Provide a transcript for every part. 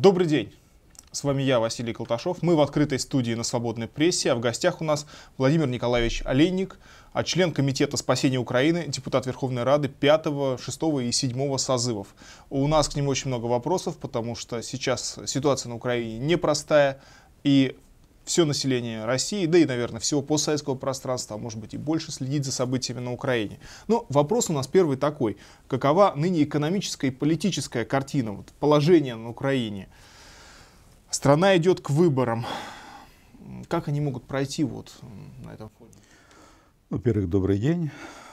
Добрый день. С вами я, Василий Колташов. Мы в открытой студии на свободной прессе, а в гостях у нас Владимир Николаевич Олейник, а член Комитета спасения Украины, депутат Верховной Рады 5, 6 и 7 созывов. У нас к нему очень много вопросов, потому что сейчас ситуация на Украине непростая, и все население России, да и, наверное, всего постсоветского пространства, а может быть и больше, следить за событиями на Украине. Но вопрос у нас первый такой. Какова ныне экономическая и политическая картина, вот положение на Украине? Страна идет к выборам. Как они могут пройти вот на этом фоне? Во-первых, добрый день.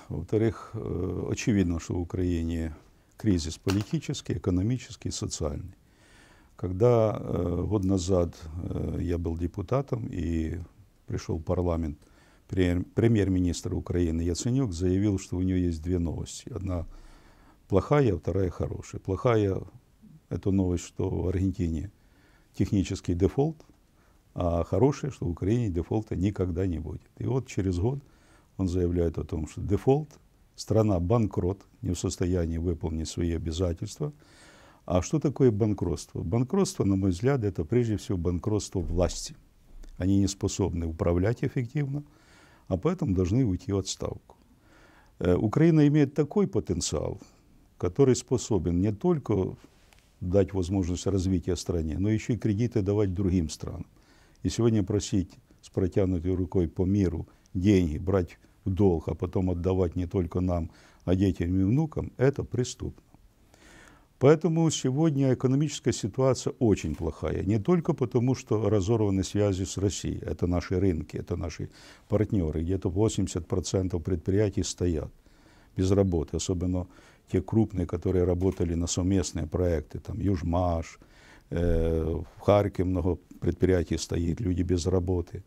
Во-вторых, э, очевидно, что в Украине кризис политический, экономический, социальный. Когда э, год назад э, я был депутатом и пришел в парламент, премьер-министр Украины Яценюк заявил, что у него есть две новости. Одна плохая, вторая хорошая. Плохая – это новость, что в Аргентине технический дефолт, а хорошая, что в Украине дефолта никогда не будет. И вот через год он заявляет о том, что дефолт, страна банкрот, не в состоянии выполнить свои обязательства – а что такое банкротство? Банкротство, на мой взгляд, это прежде всего банкротство власти. Они не способны управлять эффективно, а поэтому должны уйти в отставку. Э, Украина имеет такой потенциал, который способен не только дать возможность развития стране, но еще и кредиты давать другим странам. И сегодня просить с протянутой рукой по миру деньги, брать в долг, а потом отдавать не только нам, а детям и внукам, это преступно. Поэтому сегодня экономическая ситуация очень плохая. Не только потому, что разорваны связи с Россией. Это наши рынки, это наши партнеры. Где-то 80% предприятий стоят без работы. Особенно те крупные, которые работали на совместные проекты. Там Южмаш, э, в Харьке много предприятий стоит, люди без работы.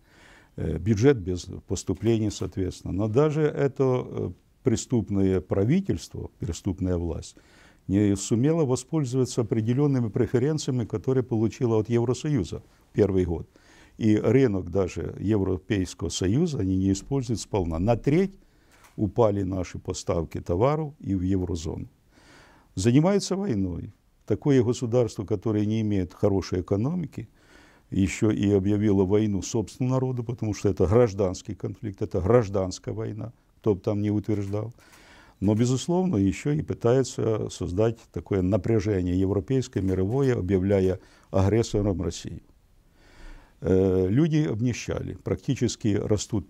Э, бюджет без поступлений, соответственно. Но даже это э, преступное правительство, преступная власть – не сумела воспользоваться определенными преференциями, которые получила от Евросоюза первый год. И рынок даже Европейского Союза они не используют сполна. На треть упали наши поставки товаров и в еврозону. Занимается войной. Такое государство, которое не имеет хорошей экономики, еще и объявило войну собственному народу, потому что это гражданский конфликт, это гражданская война, кто бы там не утверждал но, безусловно, еще и пытается создать такое напряжение европейское, мировое, объявляя агрессором Россию. Э, люди обнищали, практически растут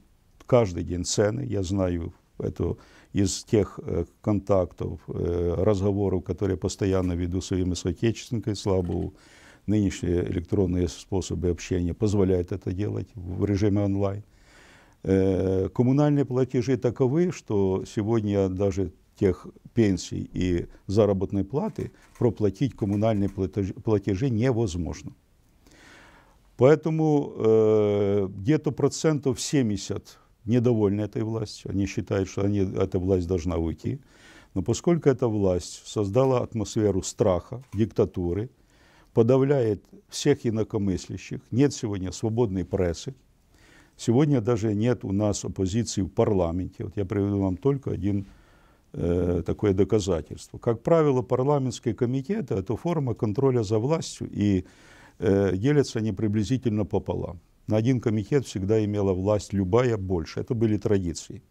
каждый день цены. Я знаю это из тех э, контактов, э, разговоров, которые постоянно веду своими соотечественниками, слава богу, нынешние электронные способы общения позволяют это делать в режиме онлайн. Э, коммунальные платежи таковы, что сегодня даже тех пенсий и заработной платы проплатить коммунальные платежи, невозможно. Поэтому э, где-то процентов 70 недовольны этой властью. Они считают, что они, эта власть должна уйти. Но поскольку эта власть создала атмосферу страха, диктатуры, подавляет всех инакомыслящих, нет сегодня свободной прессы, Сегодня даже нет у нас оппозиции в парламенте. Вот я приведу вам только один э, такое доказательство. Как правило, парламентские комитеты – это форма контроля за властью, и э, делятся они приблизительно пополам. На один комитет всегда имела власть любая больше. Это были традиции.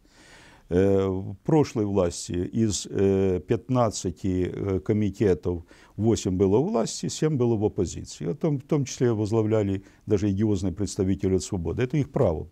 Э, прошлой власти из 15 э, э, комитетов 8 было в власти, 7 было в оппозиции. В а том, в том числе возглавляли даже идиозные представители от свободы. Это их право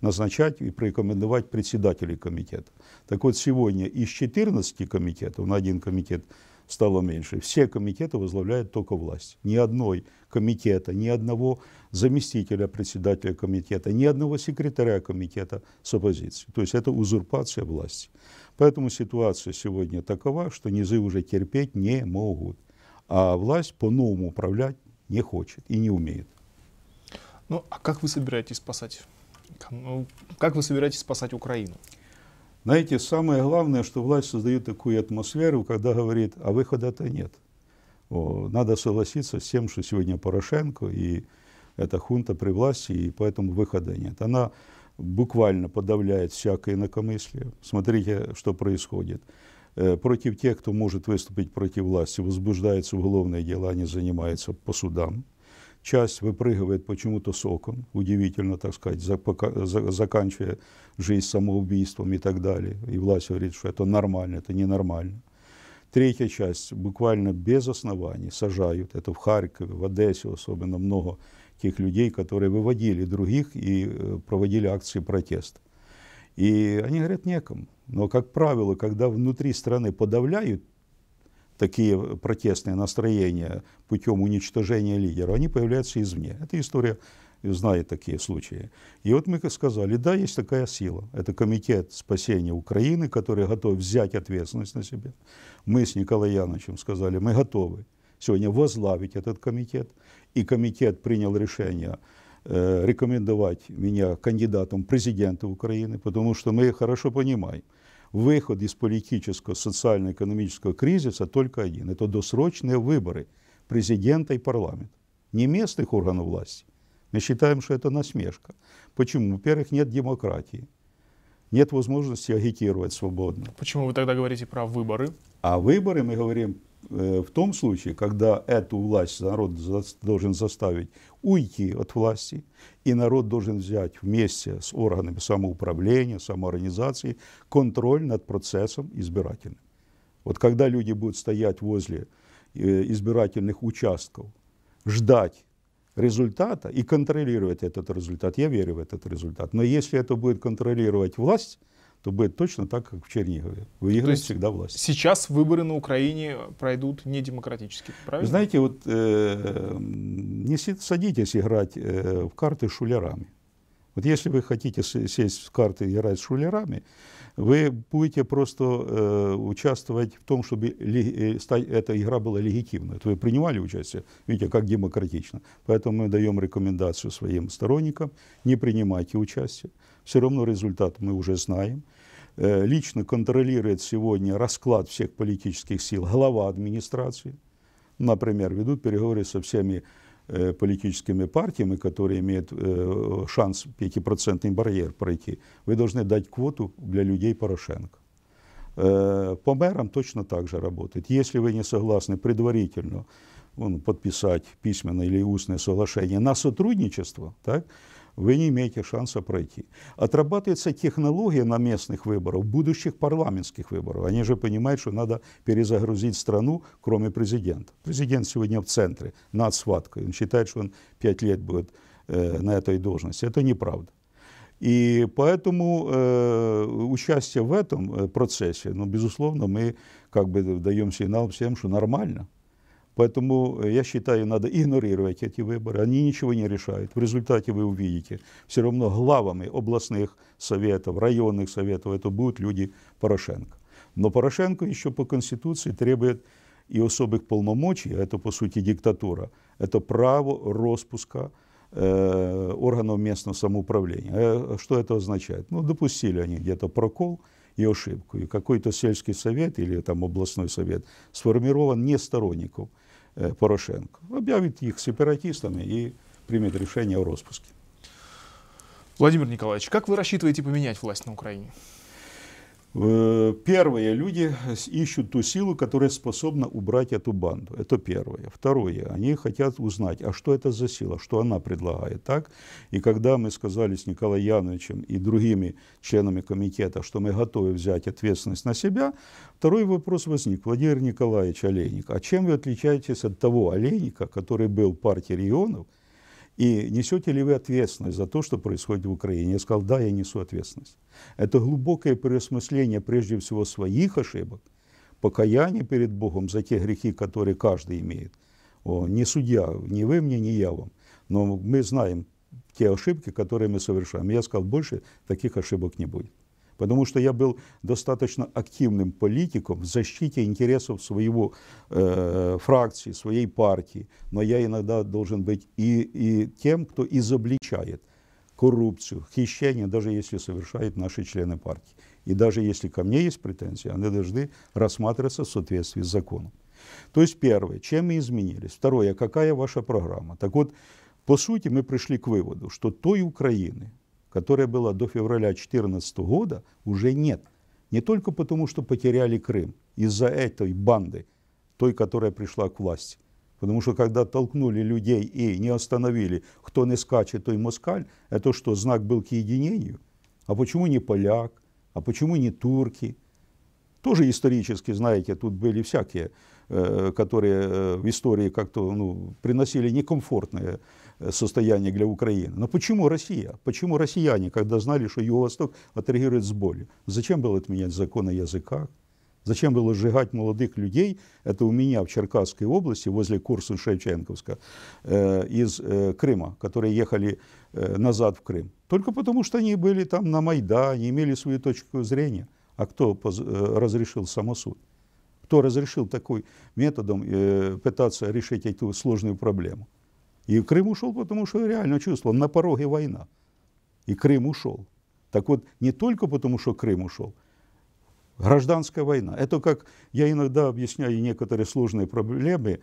назначать и порекомендовать председателей комитета. Так вот сегодня из 14 комитетов на один комитет стало меньше. Все комитеты возглавляют только власть. Ни одной комитета, ни одного заместителя председателя комитета, ни одного секретаря комитета с оппозицией. То есть это узурпация власти. Поэтому ситуация сегодня такова, что низы уже терпеть не могут. А власть по-новому управлять не хочет и не умеет. Ну, а как вы собираетесь спасать? Ну, как вы собираетесь спасать Украину? Знаете, самое главное, что власть создает такую атмосферу, когда говорит, а выхода-то нет. О, надо согласиться с тем, что сегодня Порошенко и эта хунта при власти, и поэтому выхода нет. Она буквально подавляет всякое инакомыслие. Смотрите, что происходит. Э, против тех, кто может выступить против власти, возбуждаются уголовные дела, они занимаются по судам часть выпрыгивает почему-то соком, удивительно, так сказать, заканчивая жизнь самоубийством и так далее. И власть говорит, что это нормально, это ненормально. Третья часть буквально без оснований сажают. Это в Харькове, в Одессе особенно много тех людей, которые выводили других и э, проводили акции протеста. И они говорят, некому. Но, как правило, когда внутри страны подавляют такие протестные настроения путем уничтожения лидера, они появляются извне. Это история знает такие случаи. И вот мы сказали, да, есть такая сила. Это комитет спасения Украины, который готов взять ответственность на себя. Мы с Николаем Яновичем сказали, мы готовы сегодня возглавить этот комитет. И комитет принял решение э, рекомендовать меня кандидатом президента Украины, потому что мы хорошо понимаем, выход из политического, социально-экономического кризиса только один. Это досрочные выборы президента и парламента. Не местных органов власти. Мы считаем, что это насмешка. Почему? Во-первых, нет демократии. Нет возможности агитировать свободно. Почему вы тогда говорите про выборы? А выборы мы говорим э, в том случае, когда эту власть народ должен заставить уйти от власти, и народ должен взять вместе с органами самоуправления, самоорганизации контроль над процессом избирательным. Вот когда люди будут стоять возле э, избирательных участков, ждать результата и контролировать этот результат, я верю в этот результат, но если это будет контролировать власть, то будет точно так, как в Чернигове. Выиграет всегда власть. Сейчас выборы на Украине пройдут не демократически, правильно? знаете, вот э, не садитесь играть э, в карты с шулерами. Вот если вы хотите сесть в карты и играть с шулерами, вы будете просто э, участвовать в том, чтобы ли, э, стать, эта игра была легитимной. Это вы принимали участие, видите, как демократично. Поэтому мы даем рекомендацию своим сторонникам, не принимайте участие все равно результат мы уже знаем. Э, лично контролирует сегодня расклад всех политических сил глава администрации. Например, ведут переговоры со всеми э, политическими партиями, которые имеют э, шанс 5% барьер пройти. Вы должны дать квоту для людей Порошенко. По мэрам точно так же работает. Если вы не согласны предварительно ну, подписать письменное или устное соглашение на сотрудничество, так, вы не имеете шанса пройти. Отрабатывается технология на местных выборах, будущих парламентских выборов. Они же понимают, что надо перезагрузить страну, кроме президента. Президент сегодня в центре, над схваткой. Он считает, что он пять лет будет э, на этой должности. Это неправда. И поэтому э, участие в этом э, процессе, ну, безусловно, мы как бы даем сигнал всем, что нормально – Поэтому э, я считаю, надо игнорировать эти выборы. Они ничего не решают. В результате вы увидите, все равно главами областных советов, районных советов, это будут люди Порошенко. Но Порошенко еще по Конституции требует и особых полномочий, а это по сути диктатура, это право распуска э, органов местного самоуправления. Э, что это означает? Ну, допустили они где-то прокол и ошибку, и какой-то сельский совет или там областной совет сформирован не сторонников – Э, Порошенко. Объявит их сепаратистами и примет решение о распуске. Владимир Николаевич, как вы рассчитываете поменять власть на Украине? Э, первое, люди ищут ту силу, которая способна убрать эту банду. Это первое. Второе, они хотят узнать, а что это за сила, что она предлагает. Так? И когда мы сказали с Николаем Яновичем и другими членами комитета, что мы готовы взять ответственность на себя, второй вопрос возник. Владимир Николаевич Олейник, а чем вы отличаетесь от того Олейника, который был в партии регионов – и несете ли вы ответственность за то, что происходит в Украине? Я сказал, да, я несу ответственность. Это глубокое переосмысление прежде всего своих ошибок, покаяние перед Богом за те грехи, которые каждый имеет. О, не судья, не вы мне, не я вам. Но мы знаем те ошибки, которые мы совершаем. Я сказал, больше таких ошибок не будет потому что я был достаточно активным политиком в защите интересов своего э, фракции, своей партии, но я иногда должен быть и, и тем, кто изобличает коррупцию, хищение, даже если совершают наши члены партии. И даже если ко мне есть претензии, они должны рассматриваться в соответствии с законом. То есть первое, чем мы изменились? Второе, а какая ваша программа? Так вот, по сути, мы пришли к выводу, что той Украины, которая была до февраля 2014 года, уже нет. Не только потому, что потеряли Крым из-за этой банды, той, которая пришла к власти. Потому что когда толкнули людей и не остановили, кто не скачет, то и москаль, это что, знак был к единению? А почему не поляк? А почему не турки? Тоже исторически, знаете, тут были всякие, э, которые э, в истории как-то ну, приносили некомфортные Э, состояние для Украины. Но почему Россия? Почему россияне, когда знали, что Юго-Восток отреагирует с болью? Зачем было отменять закон о языках? Зачем было сжигать молодых людей? Это у меня в Черкасской области, возле курса Шевченковска, э, из э, Крыма, которые ехали назад в Крым. Только потому, что они были там на Майдане, имели свою точку зрения. А кто разрешил самосуд? Кто разрешил такой методом пытаться решить эту сложную проблему? И Крым ушел, потому что реально чувствовал, на пороге война. И Крым ушел. Так вот, не только потому, что Крым ушел, гражданская война. Это как я иногда объясняю некоторые сложные проблемы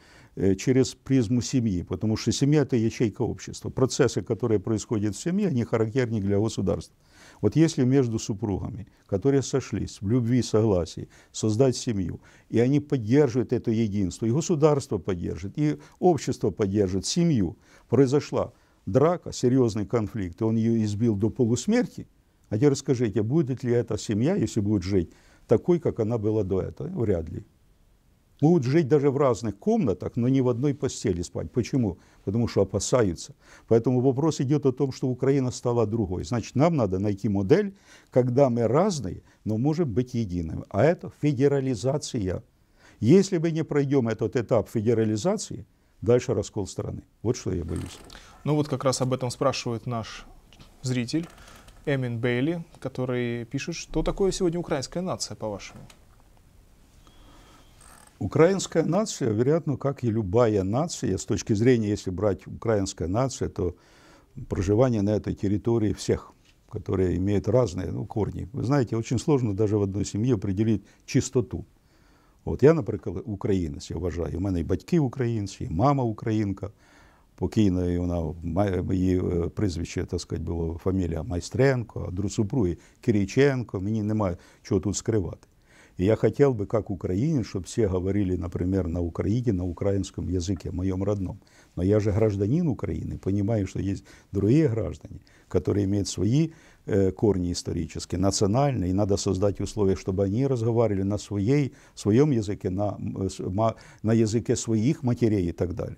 через призму семьи, потому что семья – это ячейка общества. Процессы, которые происходят в семье, они характерны для государства. Вот если между супругами, которые сошлись в любви и согласии, создать семью, и они поддерживают это единство, и государство поддержит, и общество поддержит, семью, произошла драка, серьезный конфликт, и он ее избил до полусмерти, а теперь скажите, будет ли эта семья, если будет жить такой, как она была до этого? Вряд ли. Могут жить даже в разных комнатах, но не в одной постели спать. Почему? Потому что опасаются. Поэтому вопрос идет о том, что Украина стала другой. Значит, нам надо найти модель, когда мы разные, но можем быть едиными. А это федерализация. Если мы не пройдем этот этап федерализации, дальше раскол страны. Вот что я боюсь. Ну вот как раз об этом спрашивает наш зритель Эмин Бейли, который пишет, что такое сегодня украинская нация, по-вашему? Украинская нация, вероятно, как и любая нация, с точки зрения, если брать украинская нация, то проживание на этой территории всех, которые имеют разные ну, корни. Вы знаете, очень сложно даже в одной семье определить чистоту. Вот я, например, украинец я уважаю, У меня и батьки украинцы, и мама українка. Покійна і вона її э, прізвище, так сказати, було фамілія Майстренко, а друг супруги Кириченко. Мені немає чого тут скривати. И я хотел бы, как украинец, чтобы все говорили, например, на Украине, на украинском языке, моем родном. Но я же гражданин Украины, понимаю, что есть другие граждане, которые имеют свои э, корни исторические, национальные, и надо создать условия, чтобы они разговаривали на своей, своем языке, на, на языке своих матерей и так далее.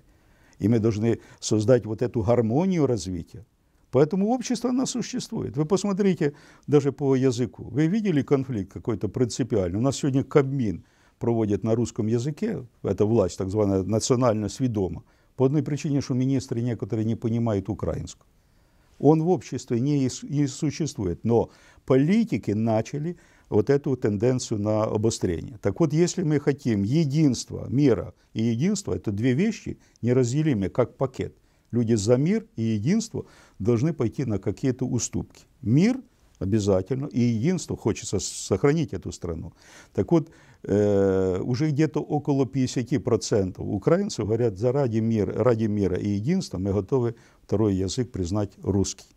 И мы должны создать вот эту гармонию развития. Поэтому общество, оно существует. Вы посмотрите даже по языку. Вы видели конфликт какой-то принципиальный? У нас сегодня Кабмин проводит на русском языке, это власть так званая национально сведома, по одной причине, что министры некоторые не понимают украинского. Он в обществе не, не существует, но политики начали вот эту тенденцию на обострение. Так вот, если мы хотим единства мира и единства, это две вещи неразделимые, как пакет. Люди за мир и единство – должны пойти на какие-то уступки. Мир обязательно, и единство, хочется сохранить эту страну. Так вот, э, уже где-то около 50% украинцев говорят, заради мира, ради мира и единства мы готовы второй язык признать русский.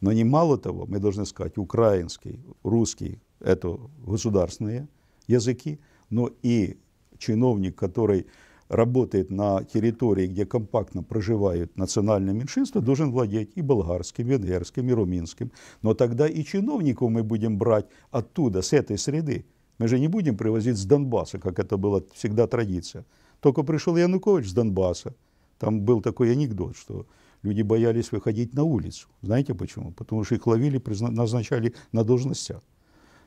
Но немало того, мы должны сказать, украинский, русский – это государственные языки, но и чиновник, который работает на территории, где компактно проживают национальные меньшинства, должен владеть и болгарским, и венгерским, и румынским. Но тогда и чиновников мы будем брать оттуда, с этой среды. Мы же не будем привозить с Донбасса, как это была всегда традиция. Только пришел Янукович с Донбасса. Там был такой анекдот, что люди боялись выходить на улицу. Знаете почему? Потому что их ловили, назначали на должности.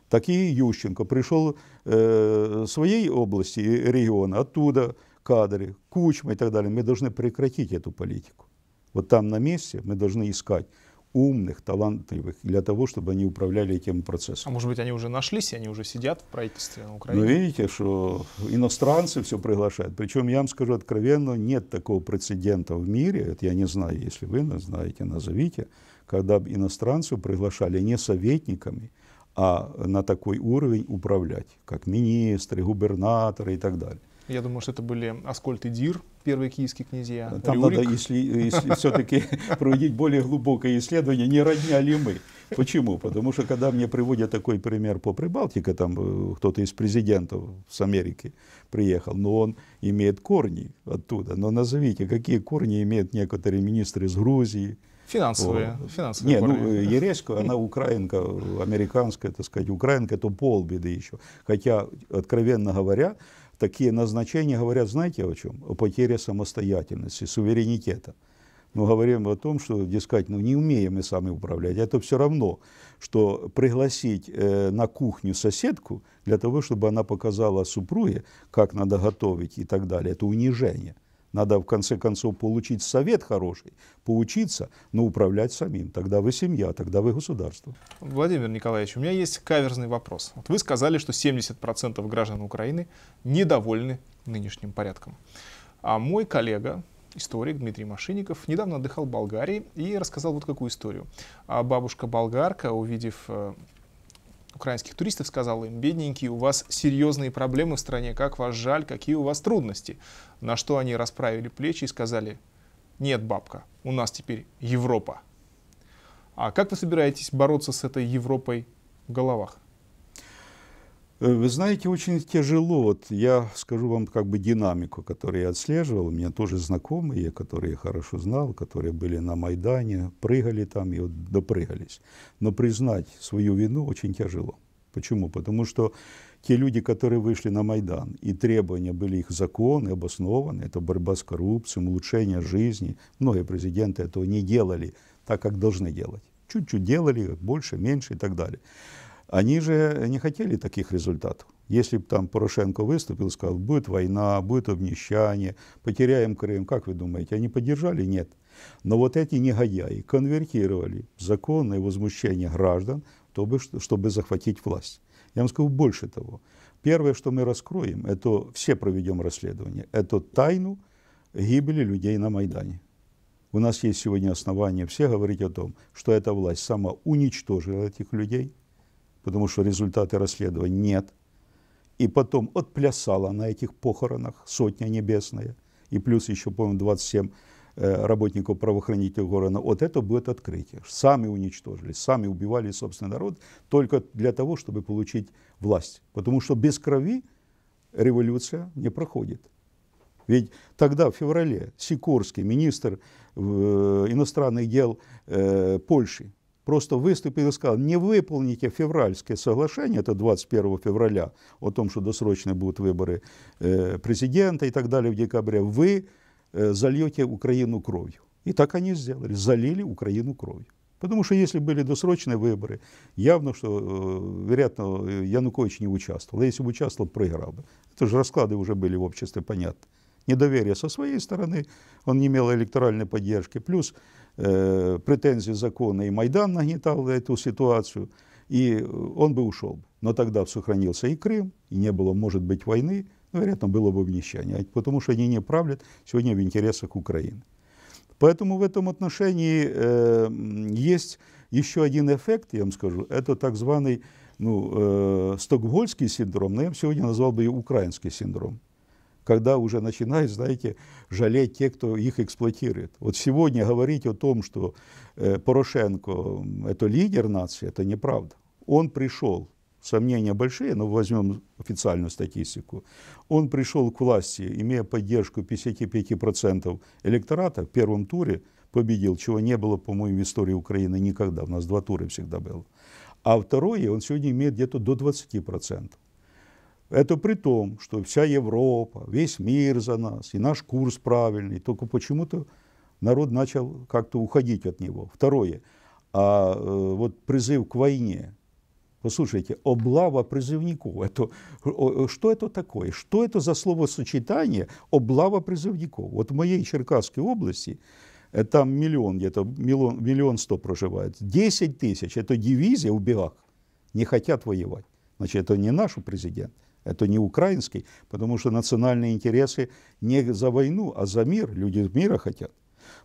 Так и Ющенко пришел э, своей области, региона, оттуда – кадры, Кучма и так далее. Мы должны прекратить эту политику. Вот там на месте мы должны искать умных, талантливых, для того, чтобы они управляли этим процессом. А может быть, они уже нашлись, они уже сидят в правительстве на Украине? Ну, видите, что иностранцы все приглашают. Причем, я вам скажу откровенно, нет такого прецедента в мире, это я не знаю, если вы знаете, назовите, когда бы иностранцев приглашали не советниками, а на такой уровень управлять, как министры, губернаторы и так далее. Я думаю, что это были Аскольд и Дир, первые киевские князья. Там Рюрик. надо, если, если все-таки проводить более глубокое исследование, не родня ли мы. Почему? Потому что когда мне приводят такой пример по Прибалтике, там э, кто-то из президентов с Америки приехал, но он имеет корни оттуда. Но назовите, какие корни имеют некоторые министры из Грузии, Финансовые. О, финансовые Нет, ну, э, Ереська, она украинка, американская, так сказать, украинка, это полбеды еще. Хотя, откровенно говоря, такие назначения говорят, знаете о чем? О потере самостоятельности, суверенитета. Но говорим о том, что, дескать, ну не умеем мы сами управлять. Это все равно, что пригласить э, на кухню соседку для того, чтобы она показала супруге, как надо готовить и так далее, это унижение. Надо, в конце концов, получить совет хороший, поучиться, но управлять самим. Тогда вы семья, тогда вы государство. Владимир Николаевич, у меня есть каверзный вопрос. Вот вы сказали, что 70% граждан Украины недовольны нынешним порядком. А мой коллега, историк Дмитрий Машинников, недавно отдыхал в Болгарии и рассказал вот какую историю. А бабушка-болгарка, увидев э, украинских туристов, сказал им, бедненькие, у вас серьезные проблемы в стране, как вас жаль, какие у вас трудности. На что они расправили плечи и сказали, нет, бабка, у нас теперь Европа. А как вы собираетесь бороться с этой Европой в головах? Э, вы знаете, очень тяжело. Вот я скажу вам как бы динамику, которую я отслеживал. У меня тоже знакомые, которые я хорошо знал, которые были на Майдане, прыгали там и вот допрыгались. Но признать свою вину очень тяжело. Почему? Потому что те люди, которые вышли на Майдан, и требования были их законы, обоснованы, это борьба с коррупцией, улучшение жизни. Многие президенты этого не делали так, как должны делать. Чуть-чуть делали, больше, меньше и так далее. Они же не хотели таких результатов. Если бы там Порошенко выступил, сказал, будет война, будет обнищание, потеряем Крым, как вы думаете, они поддержали? Нет. Но вот эти негодяи конвертировали законное возмущение граждан, чтобы, чтобы захватить власть. Я вам скажу больше того. Первое, что мы раскроем, это все проведем расследование, это тайну гибели людей на Майдане. У нас есть сегодня основания все говорить о том, что эта власть сама уничтожила этих людей – потому что результаты расследования нет. И потом отплясала на этих похоронах сотня небесная. И плюс еще, по-моему, 27 э, работников правоохранительного органа. Вот это будет открытие. Сами уничтожили, сами убивали собственный народ только для того, чтобы получить власть. Потому что без крови революция не проходит. Ведь тогда, в феврале, Сикорский, министр э, иностранных дел э, Польши, просто выступил и сказал, не выполните февральское соглашение, это 21 февраля, о том, что досрочные будут выборы э, президента и так далее в декабре, вы э, зальете Украину кровью. И так они сделали, залили Украину кровью. Потому что если были досрочные выборы, явно, что, э, вероятно, Янукович не участвовал. А если бы участвовал, проиграл бы. Это же расклады уже были в обществе, понятны недоверие со своей стороны, он не имел электоральной поддержки, плюс э, претензии закона и Майдан нагнетал эту ситуацию, и э, он бы ушел. Но тогда сохранился и Крым, и не было, может быть, войны, но, вероятно, было бы обнищание, а потому что они не правят сегодня в интересах Украины. Поэтому в этом отношении э, есть еще один эффект, я вам скажу, это так званый ну, э, стокгольмский синдром, но я бы сегодня назвал бы и украинский синдром когда уже начинают, знаете, жалеть те, кто их эксплуатирует. Вот сегодня говорить о том, что э, Порошенко – это лидер нации, это неправда. Он пришел, сомнения большие, но возьмем официальную статистику, он пришел к власти, имея поддержку 55% электората в первом туре, победил, чего не было, по-моему, в истории Украины никогда. У нас два тура всегда было. А второе, он сегодня имеет где-то до 20%. Это при том, что вся Европа, весь мир за нас, и наш курс правильный, только почему-то народ начал как-то уходить от него. Второе, а э, вот призыв к войне, Послушайте, облава призывников. Это, что это такое? Что это за словосочетание облава призывников? Вот в моей Черкасской области, э, там миллион, где-то миллион, миллион сто проживает, десять тысяч, это дивизия в бегах, не хотят воевать. Значит, это не наш президент, это не украинский, потому что национальные интересы не за войну, а за мир. Люди мира хотят.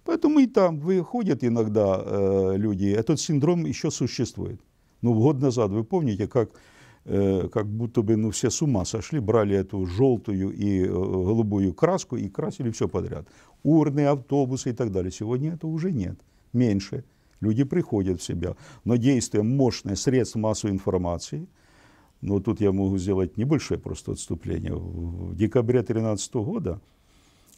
Поэтому и там выходят иногда э, люди. Этот синдром еще существует. Ну, год назад, вы помните, как, э, как будто бы ну, все с ума сошли, брали эту желтую и э, голубую краску и красили все подряд. Урны, автобусы и так далее. Сегодня это уже нет, меньше. Люди приходят в себя. Но действие мощное средств массовой информации – но тут я могу сделать небольшое просто отступление. В декабре 2013 года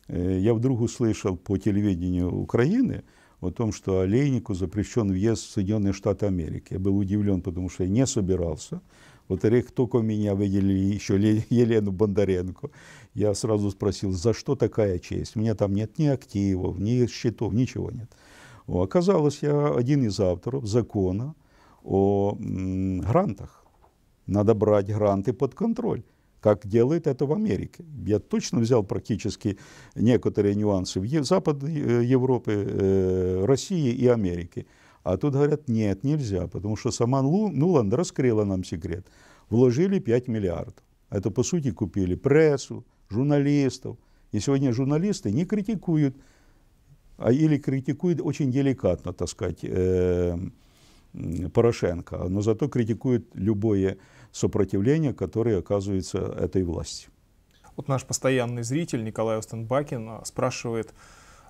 э, я вдруг услышал по телевидению Украины о том, что Олейнику запрещен въезд в Соединенные Штаты Америки. Я был удивлен, потому что я не собирался. Вот вторых только меня выделили еще Елену Бондаренко. Я сразу спросил, за что такая честь? У меня там нет ни активов, ни счетов, ничего нет. оказалось, я один из авторов закона о грантах. Надо брать гранты под контроль, как делает это в Америке. Я точно взял практически некоторые нюансы в Западной э, Европе, э, России и Америке. А тут говорят, нет, нельзя, потому что сама Нуланд раскрыла нам секрет. Вложили 5 миллиардов. Это, по сути, купили прессу, журналистов. И сегодня журналисты не критикуют, а или критикуют очень деликатно, так сказать, э, Порошенко, но зато критикуют любое сопротивления, которые оказывается этой власти. Вот наш постоянный зритель Николай Остенбакин а, спрашивает,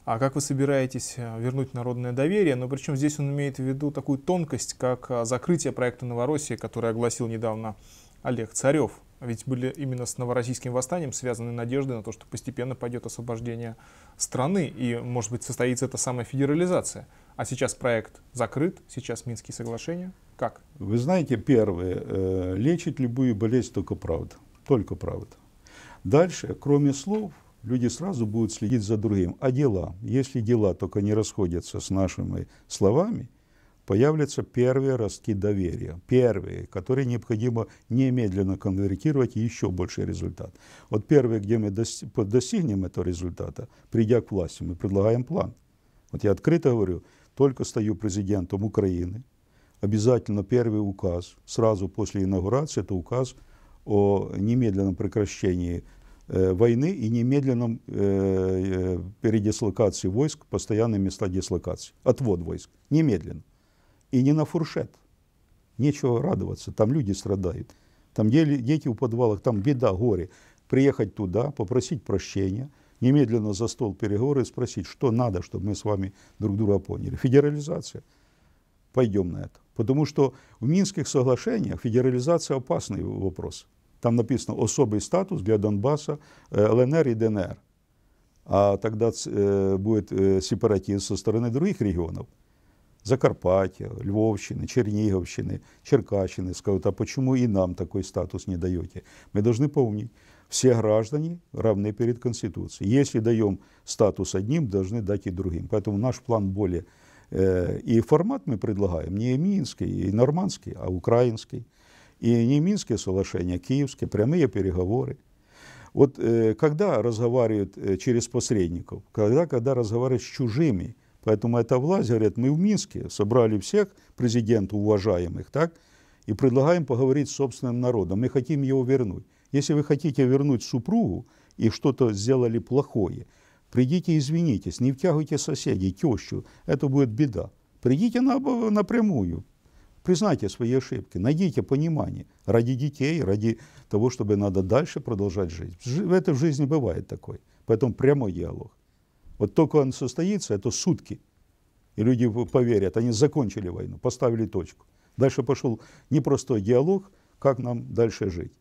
а как вы собираетесь а, вернуть народное доверие? Но ну, причем здесь он имеет в виду такую тонкость, как а, закрытие проекта Новороссии, который огласил недавно Олег Царев. Ведь были именно с новороссийским восстанием связаны надежды на то, что постепенно пойдет освобождение страны и, может быть, состоится эта самая федерализация. А сейчас проект закрыт, сейчас Минские соглашения – как? Вы знаете, первое, э, лечит любую болезнь только правда. Только правда. Дальше, кроме слов, люди сразу будут следить за другим. А дела? Если дела только не расходятся с нашими словами, появятся первые ростки доверия, первые, которые необходимо немедленно конвертировать и еще больший результат. Вот первые, где мы достигнем этого результата, придя к власти, мы предлагаем план. Вот я открыто говорю, только стою президентом Украины – обязательно первый указ сразу после инаугурации, это указ о немедленном прекращении э, войны и немедленном э, э, передислокации войск, постоянные места дислокации, отвод войск, немедленно. И не на фуршет. Нечего радоваться, там люди страдают. Там дети в подвалах, там беда, горе. Приехать туда, попросить прощения, немедленно за стол переговоры и спросить, что надо, чтобы мы с вами друг друга поняли. Федерализация – пойдем на это. Потому что в Минских соглашениях федерализация опасный вопрос. Там написано особый статус для Донбасса, э, ЛНР и ДНР. А тогда э, будет э, сепаратизм со стороны других регионов. Закарпатья, Львовщины, Черниговщины, Черкащины скажут, а почему и нам такой статус не даете? Мы должны помнить, все граждане равны перед Конституцией. Если даем статус одним, должны дать и другим. Поэтому наш план более И формат мы предлагаем не Минский, и нормандский, а украинский. И не Минские соглашения, а киевские, прямые переговоры. Вот когда разговаривают через посредников, когда, когда разговаривают с чужими, поэтому эта власть говорит, мы в Минске собрали всех президентов уважаемых, так, и предлагаем поговорить с собственным народом, мы хотим его вернуть. Если вы хотите вернуть супругу и что-то сделали плохое – Придите извинитесь, не втягивайте соседей, тещу, это будет беда. Придите напрямую, признайте свои ошибки, найдите понимание ради детей, ради того, чтобы надо дальше продолжать жить. Это в жизни бывает такой, поэтому прямой диалог. Вот только он состоится, это сутки, и люди поверят, они закончили войну, поставили точку. Дальше пошел непростой диалог, как нам дальше жить.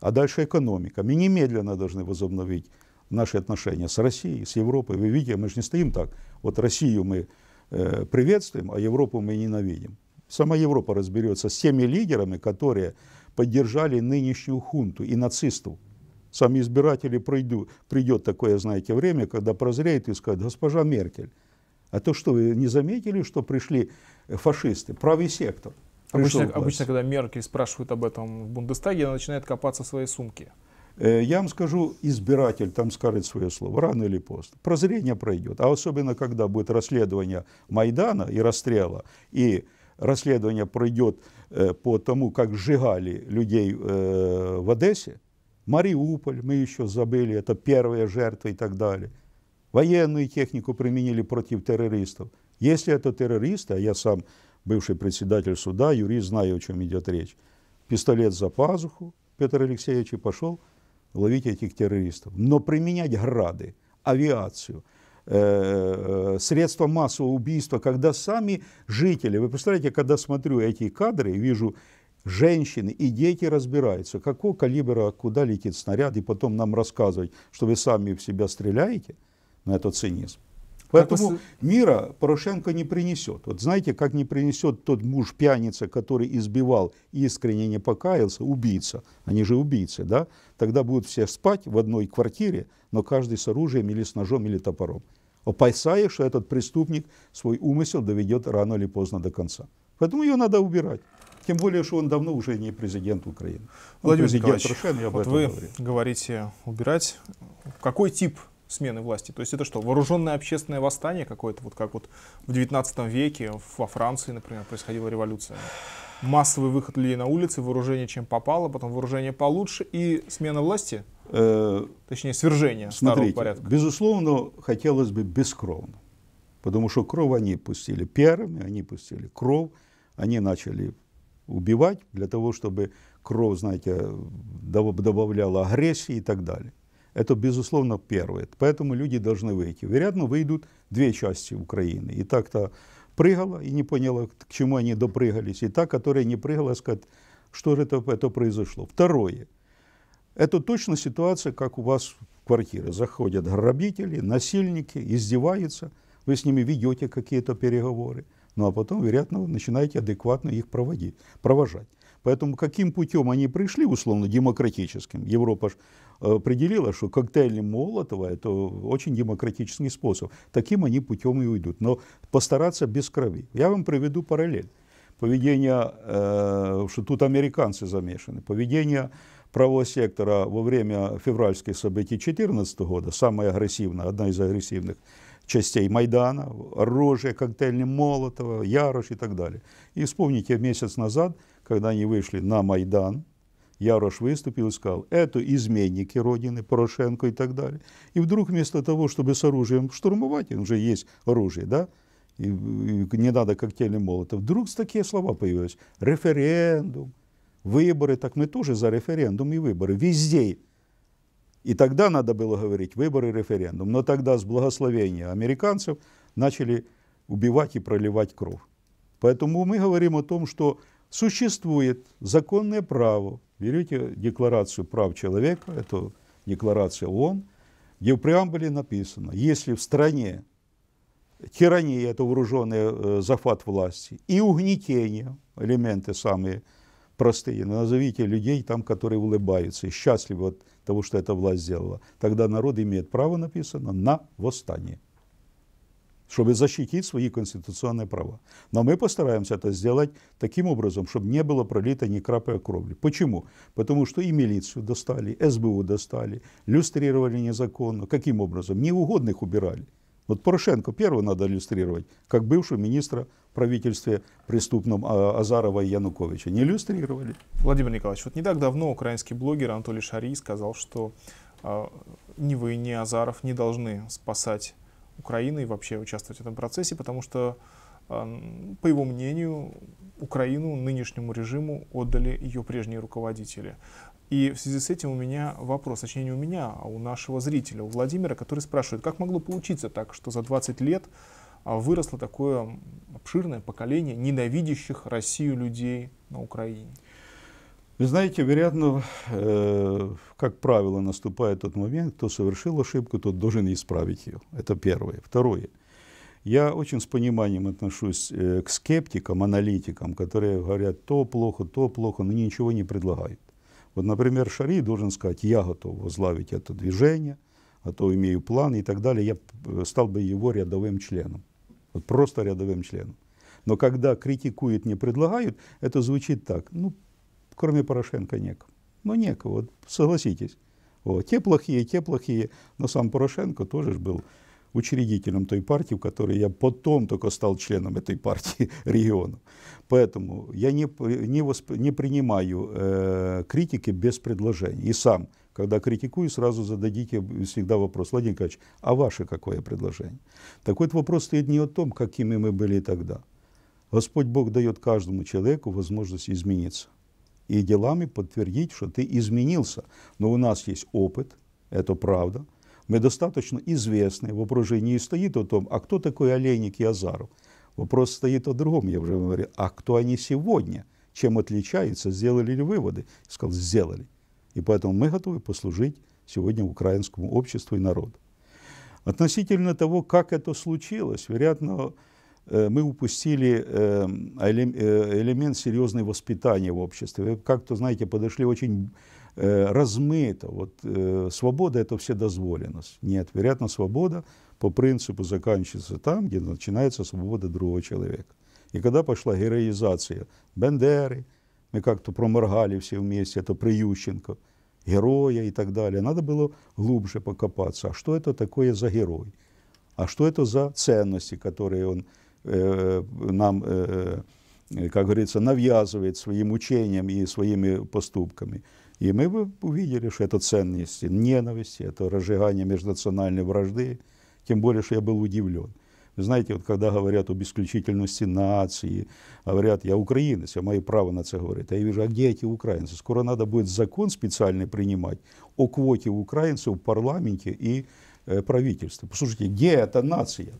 А дальше экономика. Мы немедленно должны возобновить наши отношения с Россией, с Европой. Вы видите, мы же не стоим так. Вот Россию мы э, приветствуем, а Европу мы ненавидим. Сама Европа разберется с теми лидерами, которые поддержали нынешнюю хунту и нацистов. Сами избиратели пройду, придет такое, знаете, время, когда прозреет и скажет, госпожа Меркель, а то что, вы не заметили, что пришли фашисты, правый сектор? Обычно, обычно, когда Меркель спрашивают об этом в Бундестаге, она начинает копаться в своей сумке. Э, я вам скажу, избиратель там скажет свое слово, рано или поздно. Прозрение пройдет. А особенно, когда будет расследование Майдана и расстрела, и расследование пройдет э, по тому, как сжигали людей э, в Одессе, Мариуполь, мы еще забыли, это первые жертвы и так далее. Военную технику применили против террористов. Если это террористы, а я сам бывший председатель суда, юрист, знаю, о чем идет речь, пистолет за пазуху Петр Алексеевич и пошел – ловить этих террористов. Но применять грады, авиацию, э, э, средства массового убийства, когда сами жители, вы представляете, когда смотрю эти кадры и вижу женщины и дети разбираются, какого калибра, куда летит снаряд, и потом нам рассказывать, что вы сами в себя стреляете, на ну, этот цинизм. Поэтому вы... мира Порошенко не принесет. Вот знаете, как не принесет тот муж пьяница, который избивал и искренне не покаялся, убийца. Они же убийцы, да? Тогда будут все спать в одной квартире, но каждый с оружием или с ножом или топором. Опасаясь, что этот преступник свой умысел доведет рано или поздно до конца. Поэтому ее надо убирать. Тем более, что он давно уже не президент Украины. Он Владимир президент Николаевич, Рошен, я об вот этом вы говорю. говорите убирать. Какой тип смены власти. То есть это что, вооруженное общественное восстание какое-то, вот как вот в 19 веке во Франции, например, происходила революция? Массовый выход людей на улицы, вооружение чем попало, потом вооружение получше и смена власти? Э, Точнее, свержение смотрите, старого порядка. Безусловно, хотелось бы бескровно. Потому что кровь они пустили первыми, они пустили кровь, они начали убивать для того, чтобы кровь, знаете, добавляла агрессии и так далее. Это, безусловно, первое. Поэтому люди должны выйти. Вероятно, выйдут две части Украины. И так-то прыгала и не поняла, к чему они допрыгались. И та, которая не прыгала, сказать, что же это, это произошло. Второе. Это точно ситуация, как у вас в квартире. Заходят грабители, насильники, издеваются. Вы с ними ведете какие-то переговоры. Ну а потом, вероятно, вы начинаете адекватно их проводить, провожать. Поэтому каким путем они пришли, условно, демократическим, Европа же определила, что коктейли Молотова – это очень демократический способ. Таким они путем и уйдут. Но постараться без крови. Я вам приведу параллель. Поведение, э, что тут американцы замешаны, поведение правого сектора во время февральских событий 2014 года, самая агрессивная, одна из агрессивных частей Майдана, оружие, коктейльни Молотова, Ярош и так далее. И вспомните месяц назад, когда они вышли на Майдан, Ярош выступил и сказал, это изменники Родины, Порошенко и так далее. И вдруг вместо того, чтобы с оружием штурмовать, уже есть оружие, да, и, и не надо коктейли молота, вдруг такие слова появились. Референдум, выборы, так мы тоже за референдум и выборы, везде. И тогда надо было говорить выборы референдум. Но тогда с благословения американцев начали убивать и проливать кровь. Поэтому мы говорим о том, что существует законное право Берете Декларацию прав человека, это Декларация ООН, где в преамбуле написано, если в стране тирания, это вооруженный э, захват власти, и угнетение, элементы самые простые, назовите людей там, которые улыбаются и счастливы от того, что эта власть сделала, тогда народ имеет право, написано, на восстание чтобы защитить свои конституционные права. Но мы постараемся это сделать таким образом, чтобы не было пролито ни крапли кровли. Почему? Потому что и милицию достали, СБУ достали, люстрировали незаконно. Каким образом? Неугодных убирали. Вот Порошенко первого надо иллюстрировать, как бывшего министра правительстве преступном а, Азарова и Януковича. Не иллюстрировали. Владимир Николаевич, вот не так давно украинский блогер Анатолий Шарий сказал, что э, ни вы, ни Азаров не должны спасать Украиной вообще участвовать в этом процессе, потому что, по его мнению, Украину нынешнему режиму отдали ее прежние руководители. И в связи с этим у меня вопрос, точнее не у меня, а у нашего зрителя, у Владимира, который спрашивает, как могло получиться так, что за 20 лет а, выросло такое обширное поколение ненавидящих Россию людей на Украине? Вы знаете, вероятно, э, как правило, наступает тот момент, кто совершил ошибку, тот должен исправить ее. Это первое. Второе. Я очень с пониманием отношусь э, к скептикам, аналитикам, которые говорят, то плохо, то плохо, но ничего не предлагают. Вот, например, Шари должен сказать, я готов возглавить это движение, а то имею план и так далее, я стал бы его рядовым членом. Вот просто рядовым членом. Но когда критикуют, не предлагают, это звучит так, ну, кроме Порошенко, некому. Ну, некого, вот, согласитесь. Вот. Те плохие, те плохие. Но сам Порошенко тоже был учредителем той партии, в которой я потом только стал членом этой партии региона. Поэтому я не, не, восп, не принимаю э, критики без предложений. И сам, когда критикую, сразу зададите всегда вопрос, Владимир Николаевич, а ваше какое предложение? Так вот вопрос стоит не о том, какими мы были тогда. Господь Бог дает каждому человеку возможность измениться и делами подтвердить, что ты изменился. Но у нас есть опыт, это правда. Мы достаточно известны Вопрос окружении. не стоит о том, а кто такой Олейник и Азаров? Вопрос стоит о другом, я уже говорил. А кто они сегодня? Чем отличаются? Сделали ли выводы? Я сказал, сделали. И поэтому мы готовы послужить сегодня украинскому обществу и народу. Относительно того, как это случилось, вероятно, Э, мы упустили э, э, элемент серьезного воспитания в обществе. Вы как-то, знаете, подошли очень размыто. Вот свобода – это вседозволенность. Нет, вероятно, свобода по принципу заканчивается там, где начинается свобода другого человека. И когда пошла героизация Бендеры, мы как-то проморгали все вместе, это Приющенко, героя и так далее. Надо было глубже покопаться, а что это такое за герой? А что это за ценности, которые он Э, нам, э, э, как говорится, навязывает своим учением и своими поступками. И мы бы увидели, что это ценности ненависти, это разжигание межнациональной вражды. Тем более, что я был удивлен. Вы знаете, вот когда говорят об исключительности нации, говорят, я украинец, я маю право на это говорити. А я вижу, а где эти украинцы? Скоро надо будет закон специальный принимать о квоте украинцев в парламенте и правительстве. Послушайте, где эта нация?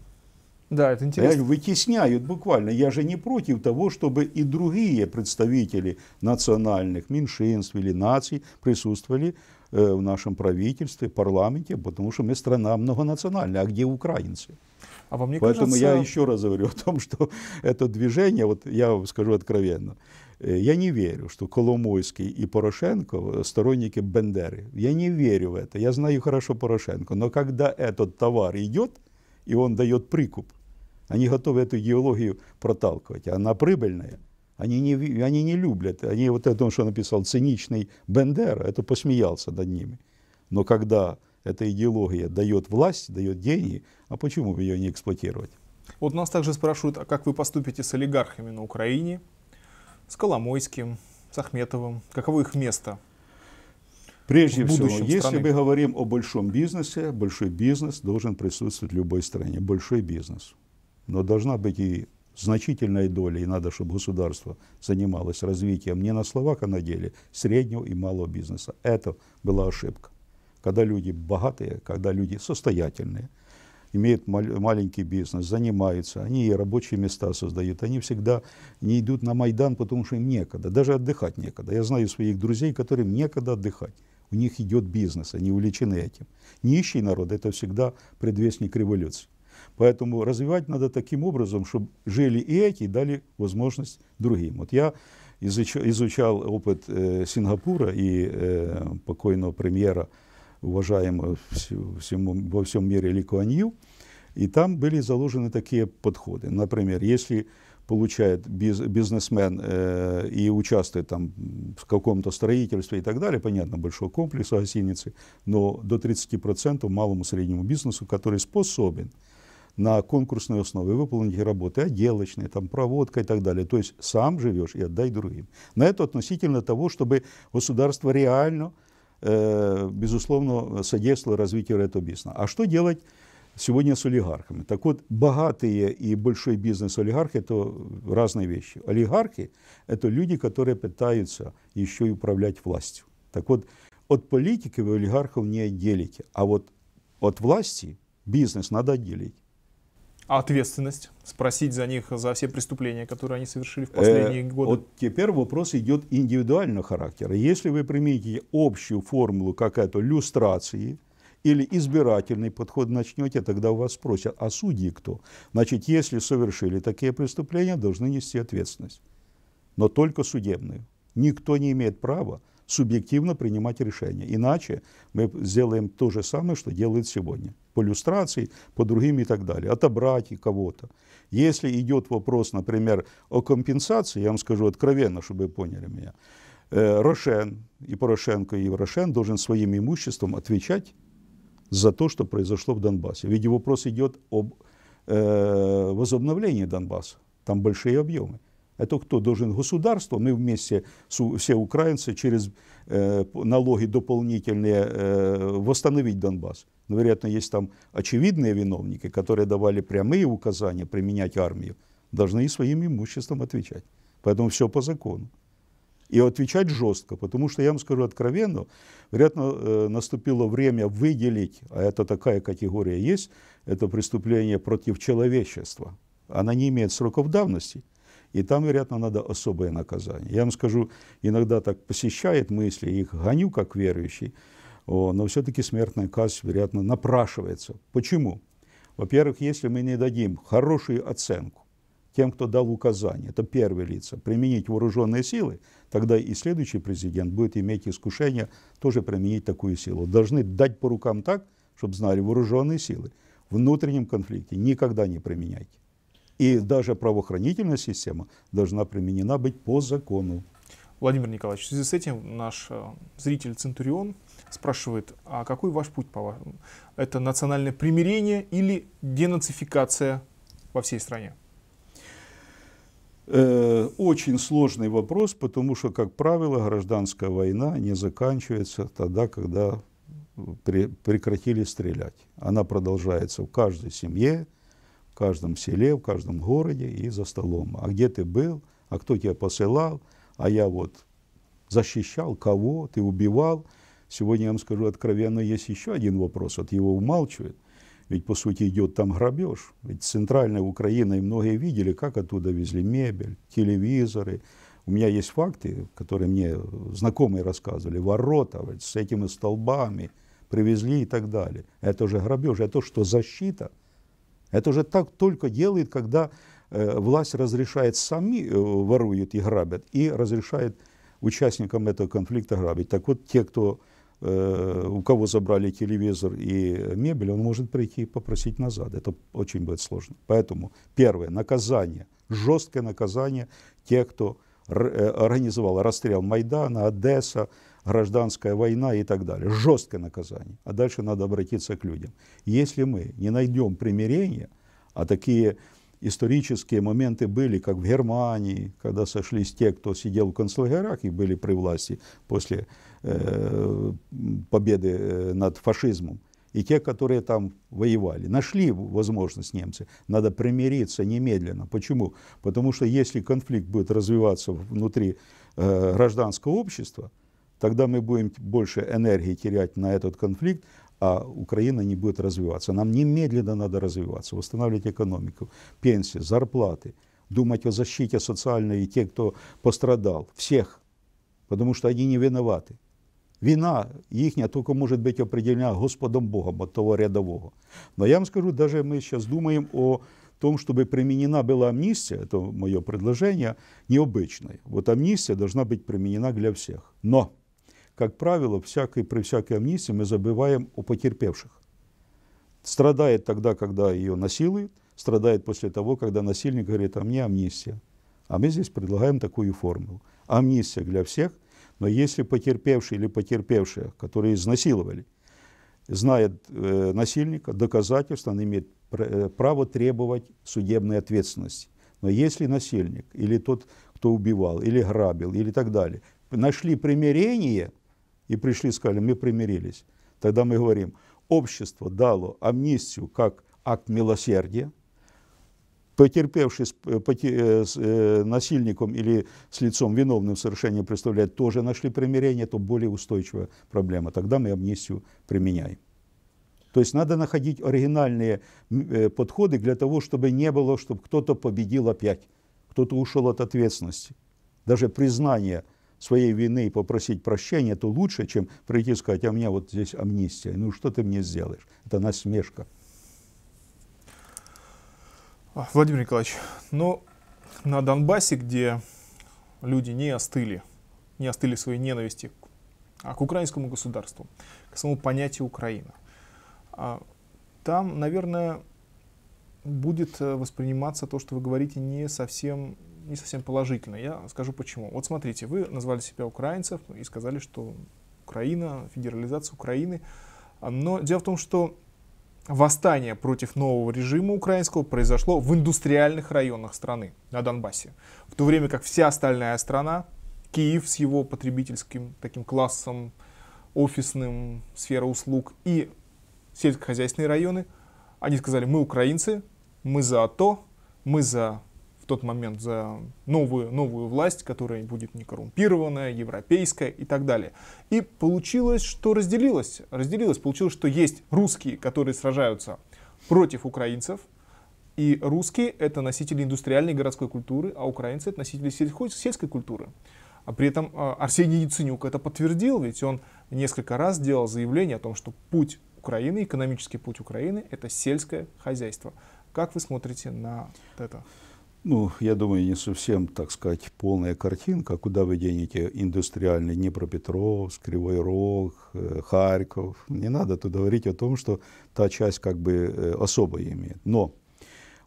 Да, это интересно. вытесняют буквально. Я же не против того, чтобы и другие представители национальных меньшинств или наций присутствовали э, в нашем правительстве, парламенте, потому что мы страна многонациональная. А где украинцы? А вам не Поэтому кажется... я еще раз говорю о том, что это движение, вот я вам скажу откровенно, э, я не верю, что Коломойский и Порошенко сторонники Бендеры. Я не верю в это. Я знаю хорошо Порошенко. Но когда этот товар идет, и он дает прикуп, они готовы эту идеологию проталкивать. А она прибыльная. Они не, они не любят. Они вот о том, что написал циничный Бендера, это посмеялся над ними. Но когда эта идеология дает власть, дает деньги, а почему бы ее не эксплуатировать? Вот нас также спрашивают, а как вы поступите с олигархами на Украине, с Коломойским, с Ахметовым? Каково их место? Прежде всего, страны? если мы говорим о большом бизнесе, большой бизнес должен присутствовать в любой стране. Большой бизнес но должна быть и значительная доля, и надо, чтобы государство занималось развитием не на словах, а на деле среднего и малого бизнеса. Это была ошибка. Когда люди богатые, когда люди состоятельные, имеют мал маленький бизнес, занимаются, они и рабочие места создают, они всегда не идут на Майдан, потому что им некогда, даже отдыхать некогда. Я знаю своих друзей, которым некогда отдыхать. У них идет бизнес, они увлечены этим. Нищий народ – это всегда предвестник революции. Поэтому развивать надо таким образом, чтобы жили и эти, и дали возможность другим. Вот я изучал, изучал опыт э, Сингапура и э, покойного премьера, уважаемого всему, во всем мире Ли Куан и там были заложены такие подходы. Например, если получает биз, бизнесмен э, и участвует там в каком-то строительстве и так далее, понятно, большого комплекса гостиницы, но до 30% малому среднему бизнесу, который способен на конкурсной основе выполнить работы отделочные, там, проводка и так далее. То есть сам живешь и отдай другим. На это относительно того, чтобы государство реально, э, безусловно, содействовало развитию этого бизнеса. А что делать сегодня с олигархами? Так вот, богатые и большой бизнес олигархи – это разные вещи. Олигархи – это люди, которые пытаются еще и управлять властью. Так вот, от политики вы олигархов не отделите, а вот от власти бизнес надо отделить ответственность, спросить за них, за все преступления, которые они совершили в э, последние э, годы? Вот теперь вопрос идет индивидуального характера. Если вы примените общую формулу какая-то люстрации, или избирательный подход начнете, тогда у вас спросят, а судьи кто? Значит, если совершили такие преступления, должны нести ответственность. Но только судебную. Никто не имеет права субъективно принимать решения. Иначе мы сделаем то же самое, что делают сегодня. По иллюстрации, по другим и так далее. Отобрать кого-то. Если идет вопрос, например, о компенсации, я вам скажу откровенно, чтобы вы поняли меня, Рошен и Порошенко и Рошен должен своим имуществом отвечать за то, что произошло в Донбассе. Ведь вопрос идет об э, возобновлении Донбасса. Там большие объемы. Это кто должен? Государство. Мы вместе, все украинцы, через э, налоги дополнительные э, восстановить Донбасс. Но, ну, вероятно, есть там очевидные виновники, которые давали прямые указания применять армию, должны и своим имуществом отвечать. Поэтому все по закону. И отвечать жестко, потому что, я вам скажу откровенно, вероятно, э, наступило время выделить, а это такая категория есть, это преступление против человечества. Она не имеет сроков давности – и там, вероятно, надо особое наказание. Я вам скажу, иногда так посещает мысли, их гоню как верующий, но все-таки смертная казнь, вероятно, напрашивается. Почему? Во-первых, если мы не дадим хорошую оценку тем, кто дал указание, это первые лица, применить вооруженные силы, тогда и следующий президент будет иметь искушение тоже применить такую силу. Должны дать по рукам так, чтобы знали вооруженные силы. В внутреннем конфликте никогда не применяйте. И даже правоохранительная система должна применена быть по закону. Владимир Николаевич, в связи с этим наш э, зритель Центурион спрашивает, а какой ваш путь по вашему? Это национальное примирение или денацификация во всей стране? Э, очень сложный вопрос, потому что, как правило, гражданская война не заканчивается тогда, когда э, прекратили стрелять. Она продолжается в каждой семье, в каждом селе, в каждом городе и за столом. А где ты был? А кто тебя посылал? А я вот защищал кого? Ты убивал? Сегодня я вам скажу откровенно, есть еще один вопрос, вот его умалчивают. Ведь, по сути, идет там грабеж. Ведь центральная Украина, и многие видели, как оттуда везли мебель, телевизоры. У меня есть факты, которые мне знакомые рассказывали. Ворота ведь, с этими столбами привезли и так далее. Это же грабеж, это что, защита – это уже так только делает, когда э, власть разрешает сами э, воруют и грабят, и разрешает участникам этого конфликта грабить. Так вот, те, кто, э, у кого забрали телевизор и мебель, он может прийти и попросить назад. Это очень будет сложно. Поэтому, первое, наказание, жесткое наказание тех, кто Э, организовал, расстрел Майдана, Одесса, гражданская война и так далее. Жесткое наказание. А дальше надо обратиться к людям. Если мы не найдем примирения, а такие исторические моменты были, как в Германии, когда сошлись те, кто сидел в концлагерях и были при власти после э, победы э, над фашизмом, и те, которые там воевали. Нашли возможность немцы. Надо примириться немедленно. Почему? Потому что если конфликт будет развиваться внутри э, гражданского общества, тогда мы будем больше энергии терять на этот конфликт, а Украина не будет развиваться. Нам немедленно надо развиваться, восстанавливать экономику, пенсии, зарплаты, думать о защите социальной и тех, кто пострадал, всех, потому что они не виноваты. Війна їхня тільки може бути определена Господом Богом от того рядового. Но я вам скажу, даже мы сейчас думаем о том, чтобы применена была амнистия, это мое предложение, необычное. Вот амнистия должна быть применена для всех. Но, как правило, всякой, при всякой амнистии мы забываем о потерпевших. Страдает тогда, когда ее насилуют, страдает после того, когда насильник говорит, а мне амнистия. А мы здесь предлагаем такую формулу. Амнистия для всех, но если потерпевший или потерпевшая, которые изнасиловали, знает э, насильника, доказательства, он имеет э, право требовать судебной ответственности. Но если насильник или тот, кто убивал, или грабил, или так далее, нашли примирение и пришли и сказали, мы примирились, тогда мы говорим, общество дало амнистию как акт милосердия, Потерпевший с, э, поте, э, с э, насильником или с лицом виновным в совершении преступления тоже нашли примирение, то более устойчивая проблема. Тогда мы амнистию применяем. То есть надо находить оригинальные подходы для того, чтобы не было, чтобы кто-то победил опять, кто-то ушел от ответственности. Даже признание своей вины и попросить прощения, то лучше, чем прийти и сказать, а у меня вот здесь амнистия, ну что ты мне сделаешь? Это насмешка. Владимир Николаевич, ну, на Донбассе, где люди не остыли, не остыли своей ненависти к, а к украинскому государству, к самому понятию Украина, а, там, наверное, будет э, восприниматься то, что вы говорите, не совсем, не совсем положительно. Я скажу почему. Вот смотрите, вы назвали себя украинцев и сказали, что Украина, федерализация Украины. А, но дело в том, что восстание против нового режима украинского произошло в индустриальных районах страны, на Донбассе. В то время как вся остальная страна, Киев с его потребительским таким классом, офисным, сфера услуг и сельскохозяйственные районы, они сказали, мы украинцы, мы за то, мы за в тот момент за новую, новую власть, которая будет не коррумпированная, европейская и так далее. И получилось, что разделилось. Разделилось. Получилось, что есть русские, которые сражаются против украинцев, и русские — это носители индустриальной городской культуры, а украинцы — это носители сельхоз сельской культуры. А при этом а, Арсений Яценюк это подтвердил, ведь он несколько раз делал заявление о том, что путь Украины, экономический путь Украины — это сельское хозяйство. Как вы смотрите на это? ну, я думаю, не совсем, так сказать, полная картинка, куда вы денете индустриальный Днепропетровск, Кривой Рог, э, Харьков. Не надо тут говорить о том, что та часть как бы э, особо имеет. Но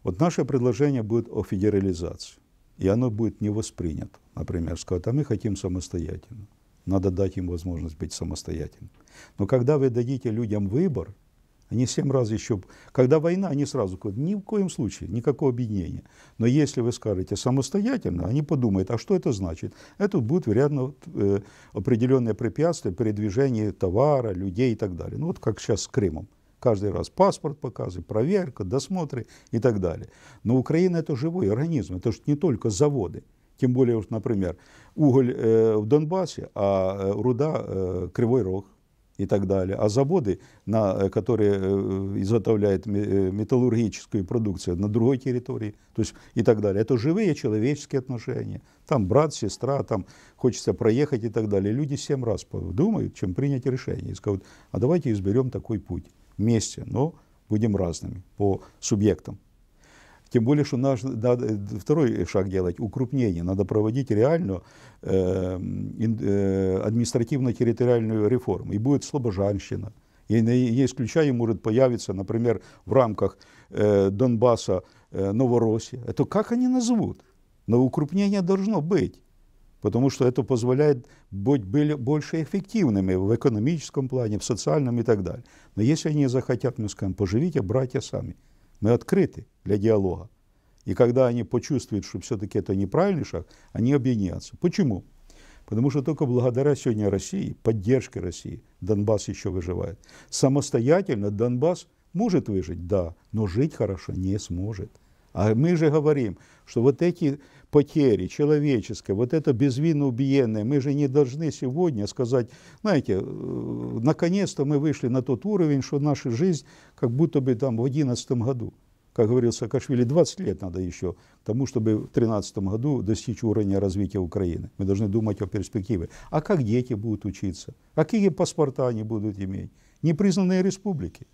вот наше предложение будет о федерализации, и оно будет не воспринято. Например, сказать, а мы хотим самостоятельно. Надо дать им возможность быть самостоятельным. Но когда вы дадите людям выбор – они семь раз еще... Когда война, они сразу говорят, ни в коем случае, никакого объединения. Но если вы скажете самостоятельно, они подумают, а что это значит? Это будет, вероятно, э, определенное препятствие при движении товара, людей и так далее. Ну вот как сейчас с Крымом. Каждый раз паспорт показывает, проверка, досмотры и так далее. Но Украина – это живой организм, это же не только заводы. Тем более, например, уголь э, в Донбассе, а э, руда – Кривой Рог, и так далее. А заводы, на, э, которые э, э, изготовляют металлургическую продукцию на другой территории, то есть и так далее. Это живые человеческие отношения. Там брат, сестра, там хочется проехать и так далее. Люди семь раз думают, чем принять решение. И скажут, а давайте изберем такой путь вместе, но будем разными по субъектам. Тем более, что наш, надо э, второй шаг делать, укрупнение. Надо проводить реальную эм, э, административно-территориальную реформу. И будет слабожанщина. И не исключая, может появиться, например, в рамках э, Донбасса э, Новороссия. Это как они назовут? Но укрупнение должно быть. Потому что это позволяет быть больше эффективными в экономическом плане, в социальном и так далее. Но если они захотят, мы скажем, поживите, братья сами. Мы открыты для диалога. И когда они почувствуют, что все-таки это неправильный шаг, они объединятся. Почему? Потому что только благодаря сегодня России, поддержке России, Донбасс еще выживает. Самостоятельно Донбасс может выжить, да, но жить хорошо не сможет. А мы же говорим, что вот эти потери человеческие, вот это безвинно убиенное, мы же не должны сегодня сказать, знаете, э, наконец-то мы вышли на тот уровень, что наша жизнь как будто бы там в 2011 году. Как говорил Саакашвили, 20 лет надо еще тому, чтобы в 2013 году достичь уровня развития Украины. Мы должны думать о перспективе. А как дети будут учиться? А какие паспорта они будут иметь? Непризнанные республики.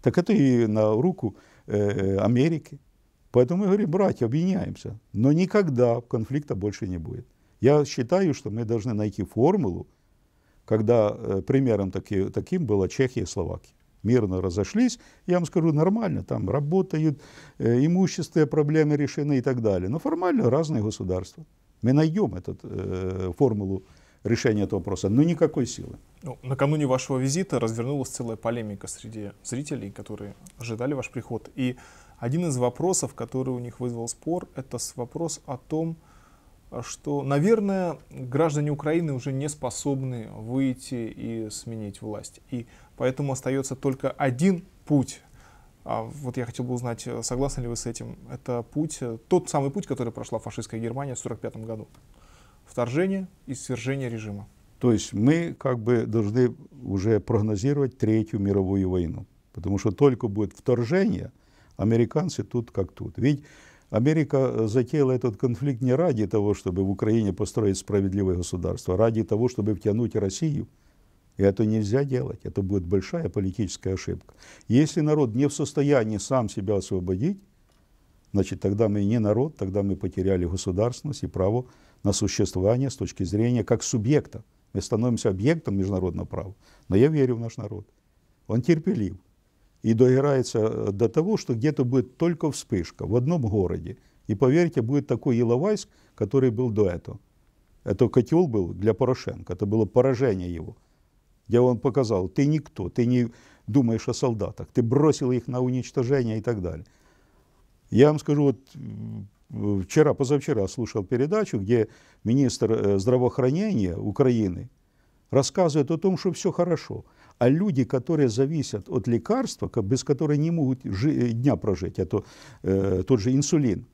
Так это и на руку э, э Америки. Поэтому мы говорим, братья, объединяемся. Но никогда конфликта больше не будет. Я считаю, что мы должны найти формулу, когда э, примером таки, таким была Чехия и Словакия. Мирно разошлись, я вам скажу, нормально, там работают, э, имущественные проблемы решены и так далее. Но формально разные государства. Мы найдем эту э, формулу решения этого вопроса, но никакой силы. Ну, накануне вашего визита развернулась целая полемика среди зрителей, которые ожидали ваш приход. И один из вопросов, который у них вызвал спор, это вопрос о том, что, наверное, граждане Украины уже не способны выйти и сменить власть. И поэтому остается только один путь. А вот я хотел бы узнать, согласны ли вы с этим? Это путь, э, тот самый путь, который прошла фашистская Германия в 1945 году. Вторжение и свержение режима. То есть мы как бы должны уже прогнозировать Третью мировую войну. Потому что только будет вторжение – Американцы тут как тут. Ведь Америка э, затеяла этот конфликт не ради того, чтобы в Украине построить справедливое государство, а ради того, чтобы втянуть Россию. И это нельзя делать. Это будет большая политическая ошибка. Если народ не в состоянии сам себя освободить, значит, тогда мы не народ, тогда мы потеряли государственность и право на существование с точки зрения как субъекта. Мы становимся объектом международного права. Но я верю в наш народ. Он терпелив, и доиграется э, до того, что где-то будет только вспышка в одном городе. И поверьте, будет такой Иловайск, который был до этого. Это котел был для Порошенко, это было поражение его. Я вам показал, ты никто, ты не думаешь о солдатах, ты бросил их на уничтожение и так далее. Я вам скажу, вот э, вчера, позавчера слушал передачу, где министр э, здравоохранения Украины рассказывает о том, что все хорошо – а люди, которые зависят от лекарства, без которой не могут э, дня прожить, это э, тот же инсулин,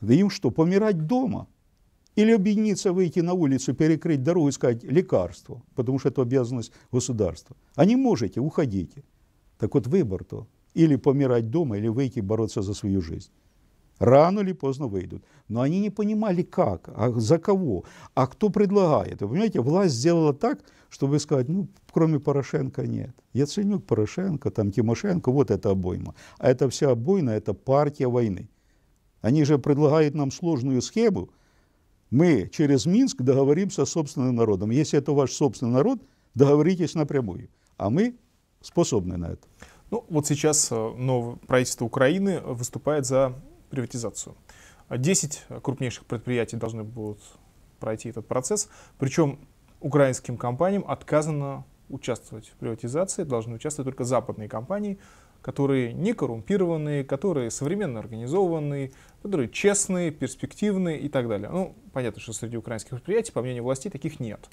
да им что, помирать дома? Или объединиться, выйти на улицу, перекрыть дорогу и сказать лекарство, потому что это обязанность государства. А не можете, уходите. Так вот выбор-то. Или помирать дома, или выйти бороться за свою жизнь. Рано или поздно выйдут. Но они не понимали, как, а за кого, а кто предлагает. Вы понимаете, власть сделала так, чтобы сказать, ну, кроме Порошенко нет. Яценюк, Порошенко, там Тимошенко, вот это обойма. А это вся обойма, это партия войны. Они же предлагают нам сложную схему. Мы через Минск договоримся с собственным народом. Если это ваш собственный народ, договоритесь напрямую. А мы способны на это. Ну, вот сейчас э, новое правительство Украины выступает за приватизацию. 10 крупнейших предприятий должны будут пройти этот процесс. Причем украинским компаниям отказано участвовать в приватизации, должны участвовать только западные компании, которые не коррумпированные, которые современно организованные, которые честные, перспективные и так далее. Ну, понятно, что среди украинских предприятий, по мнению властей, таких нет.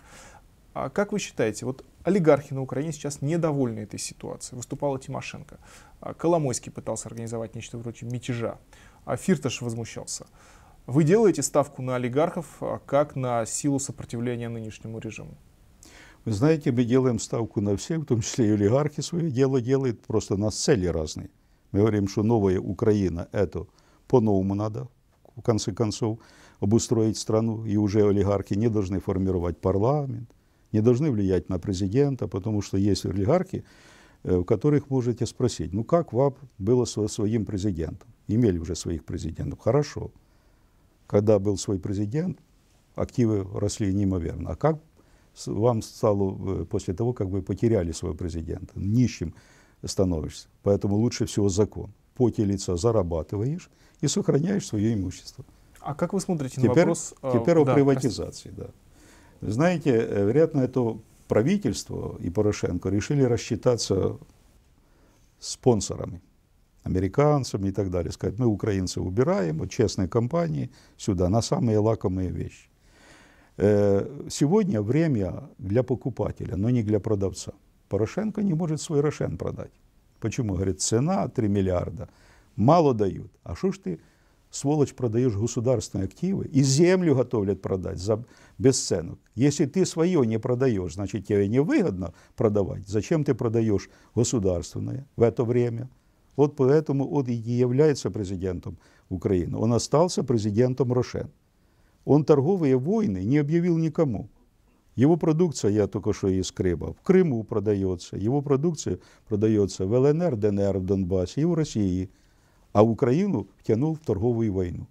А как вы считаете, вот олигархи на Украине сейчас недовольны этой ситуацией? Выступала Тимошенко. А Коломойский пытался организовать нечто вроде мятежа. А Фирташ возмущался. Вы делаете ставку на олигархов а как на силу сопротивления нынешнему режиму? Вы знаете, мы делаем ставку на всех, в том числе и олигархи свое дело делают, просто у нас цели разные. Мы говорим, что новая Украина – это по-новому надо, в конце концов, обустроить страну, и уже олигархи не должны формировать парламент, не должны влиять на президента, потому что есть олигархи, э, у которых можете спросить, ну как вам было со своим президентом? имели уже своих президентов. Хорошо. Когда был свой президент, активы росли неимоверно. А как вам стало э, после того, как вы потеряли своего президента? Нищим становишься. Поэтому лучше всего закон. Поте лица зарабатываешь и сохраняешь свое имущество. А как вы смотрите на теперь, вопрос... Э, теперь о да, приватизации, да. Знаете, э, вероятно, это правительство и Порошенко решили рассчитаться спонсорами американцами и так далее, сказать, мы украинцев убираем, вот честные компании сюда, на самые лакомые вещи. Э, сегодня время для покупателя, но не для продавца. Порошенко не может свой Рошен продать. Почему? Говорит, цена 3 миллиарда, мало дают. А что ж ты, сволочь, продаешь государственные активы и землю готовят продать за бесценок? Если ты свое не продаешь, значит тебе невыгодно продавать. Зачем ты продаешь государственное в это время? Вот поэтому он и не является президентом Украины. Он остался президентом Рошен. Он торговые войны не объявил никому. Его продукция, я только что из Крыма, в Крыму продается, его продукция продается в ЛНР, ДНР, в Донбассе и в России. А Украину втянул в торговую войну.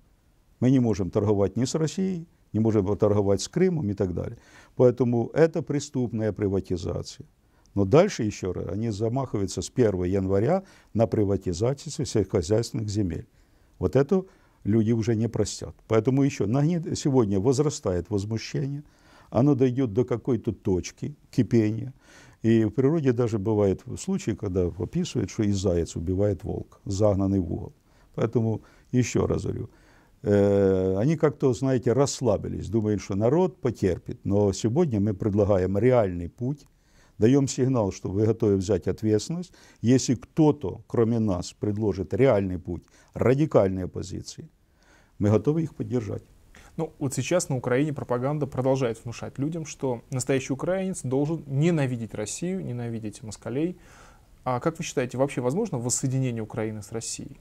Мы не можем торговать ни с Россией, не можем торговать с Крымом и так далее. Поэтому это преступная приватизация. Но дальше еще раз, они замахиваются с 1 января на приватизацию сельскохозяйственных земель. Вот эту люди уже не простят. Поэтому еще сегодня возрастает возмущение, оно дойдет до какой-то точки кипения. И в природе даже бывают случаи, когда описывают, что и заяц убивает волк, загнанный в угол. Поэтому еще раз говорю, э, они как-то, знаете, расслабились, думают, что народ потерпит. Но сегодня мы предлагаем реальный путь даем сигнал, что вы готовы взять ответственность. Если кто-то, кроме нас, предложит реальный путь, радикальные позиции, мы готовы их поддержать. Ну, вот сейчас на Украине пропаганда продолжает внушать людям, что настоящий украинец должен ненавидеть Россию, ненавидеть москалей. А как вы считаете, вообще возможно воссоединение Украины с Россией?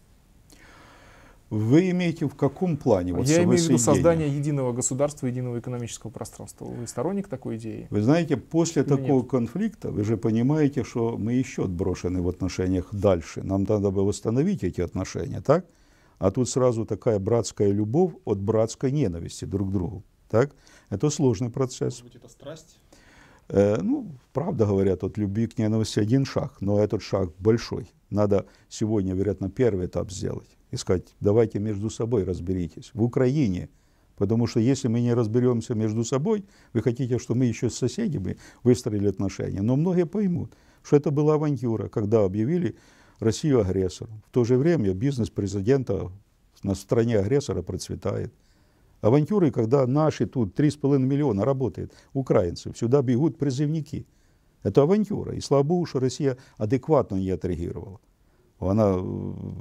Вы имеете в каком плане? Вот Я имею в виду создание единого государства, единого экономического пространства. Вы сторонник такой идеи? Вы знаете, после Или такого нет? конфликта вы же понимаете, что мы еще отброшены в отношениях дальше. Нам надо бы восстановить эти отношения, так? А тут сразу такая братская любовь от братской ненависти друг к другу. Так? Это сложный процесс. Может быть, это страсть? Э, ну, правда говорят, от любви к ненависти один шаг, но этот шаг большой. Надо сегодня, вероятно, первый этап сделать и сказать, давайте между собой разберитесь. В Украине Потому что если мы не разберемся между собой, вы хотите, что мы еще с соседями выстроили отношения. Но многие поймут, что это была авантюра, когда объявили Россию агрессором. В то же время бизнес президента на стороне агрессора процветает. Авантюры, когда наши тут 3,5 миллиона работает, украинцы, сюда бегут призывники. Это авантюра. И слава богу, что Россия адекватно не отреагировала. Она э,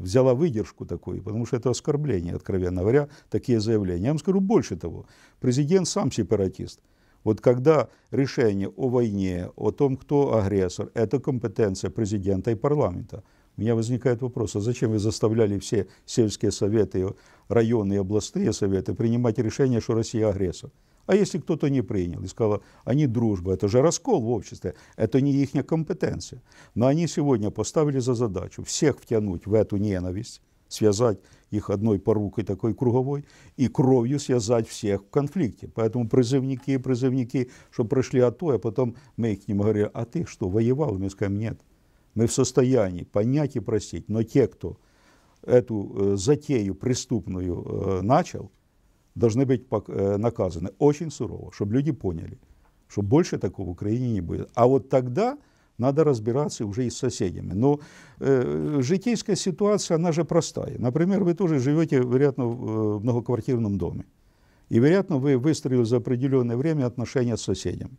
взяла выдержку такой, потому что это оскорбление, откровенно говоря, такие заявления. Я вам скажу больше того, президент сам сепаратист. Вот когда решение о войне, о том, кто агрессор, это компетенция президента и парламента. У меня возникает вопрос, а зачем вы заставляли все сельские советы, районы и областные советы принимать решение, что Россия агрессор? А если кто-то не принял и сказал, они дружба, это же раскол в обществе, это не их компетенция. Но они сегодня поставили за задачу всех втянуть в эту ненависть, связать их одной порукой такой круговой и кровью связать всех в конфликте. Поэтому призывники, и призывники, что пришли АТО, а потом мы их к ним говорили, а ты что, воевал? мы скажем, нет. Мы в состоянии понять и простить, но те, кто эту э, затею преступную э, начал, должны быть э, наказаны очень сурово, чтобы люди поняли, что больше такого в Украине не будет. А вот тогда надо разбираться уже и с соседями. Но э, житейская ситуация, она же простая. Например, вы тоже живете, вероятно, в ну, э, многоквартирном доме. И, вероятно, вы выстроили за определенное время отношения с соседями.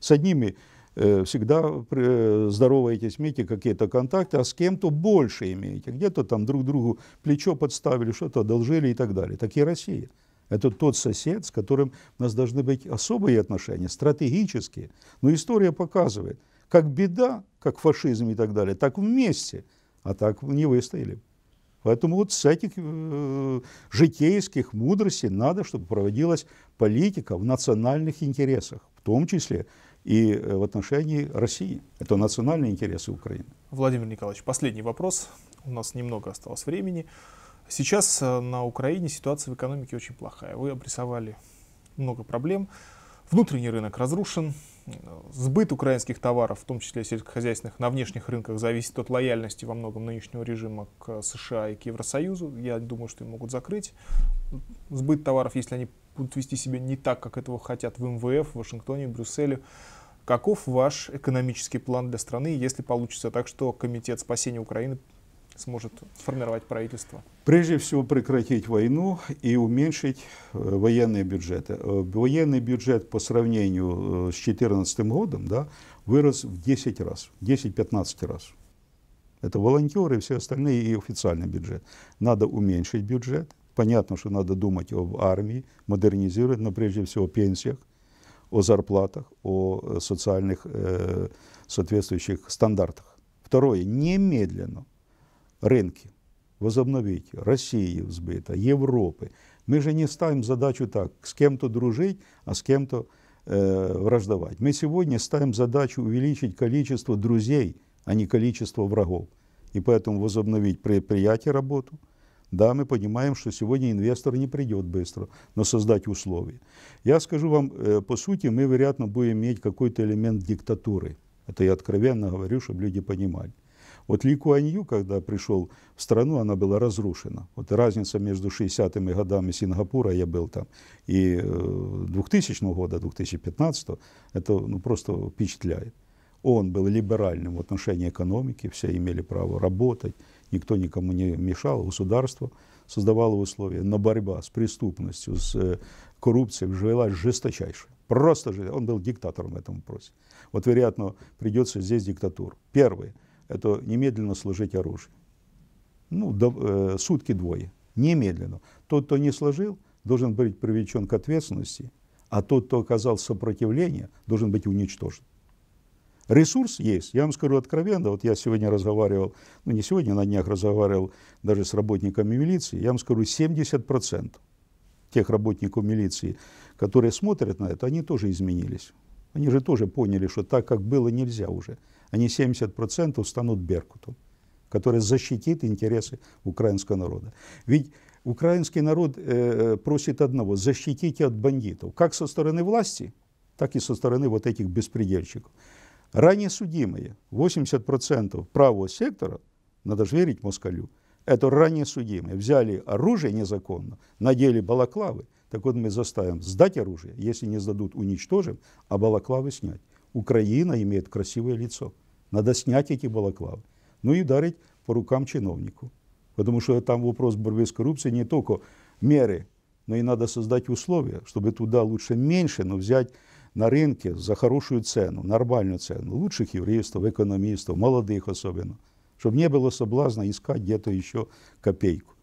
С одними э, всегда э, здороваетесь, имеете какие-то контакты, а с кем-то больше имеете. Где-то там друг другу плечо подставили, что-то одолжили и так далее. Так и Россия. Это тот сосед, с которым у нас должны быть особые отношения, стратегические. Но история показывает, как беда, как фашизм и так далее, так вместе, а так не выстояли. Поэтому вот с этих э, житейских мудростей надо, чтобы проводилась политика в национальных интересах, в том числе и э, в отношении России. Это национальные интересы Украины. Владимир Николаевич, последний вопрос. У нас немного осталось времени. Сейчас э, на Украине ситуация в экономике очень плохая. Вы обрисовали много проблем. Внутренний рынок разрушен, сбыт украинских товаров, в том числе сельскохозяйственных, на внешних рынках зависит от лояльности во многом нынешнего режима к США и к Евросоюзу. Я думаю, что им могут закрыть сбыт товаров, если они будут вести себя не так, как этого хотят в МВФ, в Вашингтоне, в Брюсселе. Каков ваш экономический план для страны, если получится так, что Комитет спасения Украины сможет сформировать правительство? Прежде всего прекратить войну и уменьшить э, военные бюджеты. Э, военный бюджет по сравнению э, с 2014 годом да, вырос в 10 раз, 10-15 раз. Это волонтеры и все остальные, и официальный бюджет. Надо уменьшить бюджет. Понятно, что надо думать об армии, модернизировать, но прежде всего о пенсиях, о зарплатах, о социальных э, соответствующих стандартах. Второе, немедленно рынки, возобновить России взбыта, Европы. Мы же не ставим задачу так, с кем-то дружить, а с кем-то э, враждовать. Мы сегодня ставим задачу увеличить количество друзей, а не количество врагов. И поэтому возобновить предприятие работу. Да, мы понимаем, что сегодня инвестор не придет быстро, но создать условия. Я скажу вам, э, по сути, мы, вероятно, будем иметь какой-то элемент диктатуры. Это я откровенно говорю, чтобы люди понимали. Вот Ли Куанью, когда пришел в страну, она была разрушена. Вот разница между 60-ми годами Сингапура, я был там, и 2000 э, года, 2015, это ну, просто впечатляет. Он был либеральным в отношении экономики, все имели право работать, никто никому не мешал, государство создавало условия, но борьба с преступностью, с э, коррупцией жила жесточайшая. Просто же он был диктатором в этом вопросе. Вот, вероятно, придется здесь диктатуру, Первое – это немедленно сложить оружие. Ну, до, э, сутки двое. Немедленно. Тот, кто не сложил, должен быть привлечен к ответственности, а тот, кто оказал сопротивление, должен быть уничтожен. Ресурс есть. Я вам скажу откровенно, вот я сегодня разговаривал, ну не сегодня, на днях разговаривал даже с работниками милиции, я вам скажу, 70% тех работников милиции, которые смотрят на это, они тоже изменились. Они же тоже поняли, что так, как было, нельзя уже. Они 70% станут Беркутом, который защитит интересы украинского народа. Ведь украинский народ э, э, просит одного – защитите от бандитов. Как со стороны власти, так и со стороны вот этих беспредельщиков. Ранее судимые, 80% правого сектора, надо же верить москалю – это ранее судимые, взяли оружие незаконно, надели балаклавы, так вот мы заставим сдать оружие, если не сдадут, уничтожим, а балаклавы снять. Украина имеет красивое лицо. Надо снять эти балаклавы. Ну и ударить по рукам чиновнику. Потому что там вопрос борьбы с коррупцией не только меры, но и надо создать условия, чтобы туда лучше меньше, но взять на рынке за хорошую цену, нормальную цену, лучших юристов, экономистов, молодых особенно – чтобы не было соблазна искать где-то еще копейку.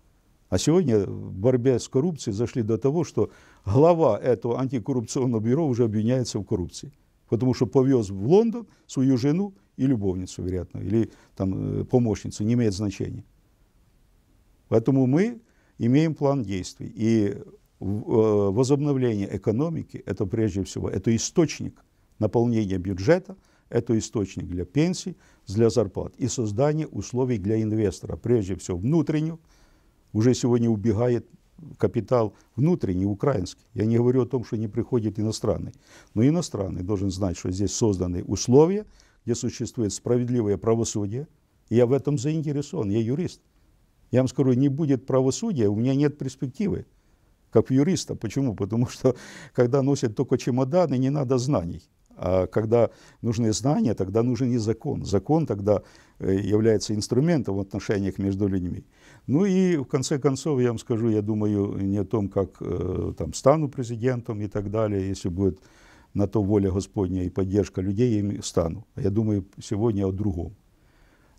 А сегодня в борьбе с коррупцией зашли до того, что глава этого антикоррупционного бюро уже обвиняется в коррупции. Потому что повез в Лондон свою жену и любовницу, вероятно, или там э, помощницу, не имеет значения. Поэтому мы имеем план действий. И э, возобновление экономики – это прежде всего, это источник наполнения бюджета – это источник для пенсий, для зарплат и создание условий для инвестора, прежде всего внутреннюю Уже сегодня убегает капитал внутренний, украинский. Я не говорю о том, что не приходит иностранный. Но иностранный должен знать, что здесь созданы условия, где существует справедливое правосудие. И я в этом заинтересован, я юрист. Я вам скажу, не будет правосудия, у меня нет перспективы как юриста. Почему? Потому что когда носят только чемоданы, не надо знаний. А когда нужны знания, тогда нужен и закон. Закон тогда э, является инструментом в отношениях между людьми. Ну и в конце концов, я вам скажу, я думаю не о том, как э, там, стану президентом и так далее, если будет на то воля Господня и поддержка людей, я им стану. А я думаю сегодня о другом.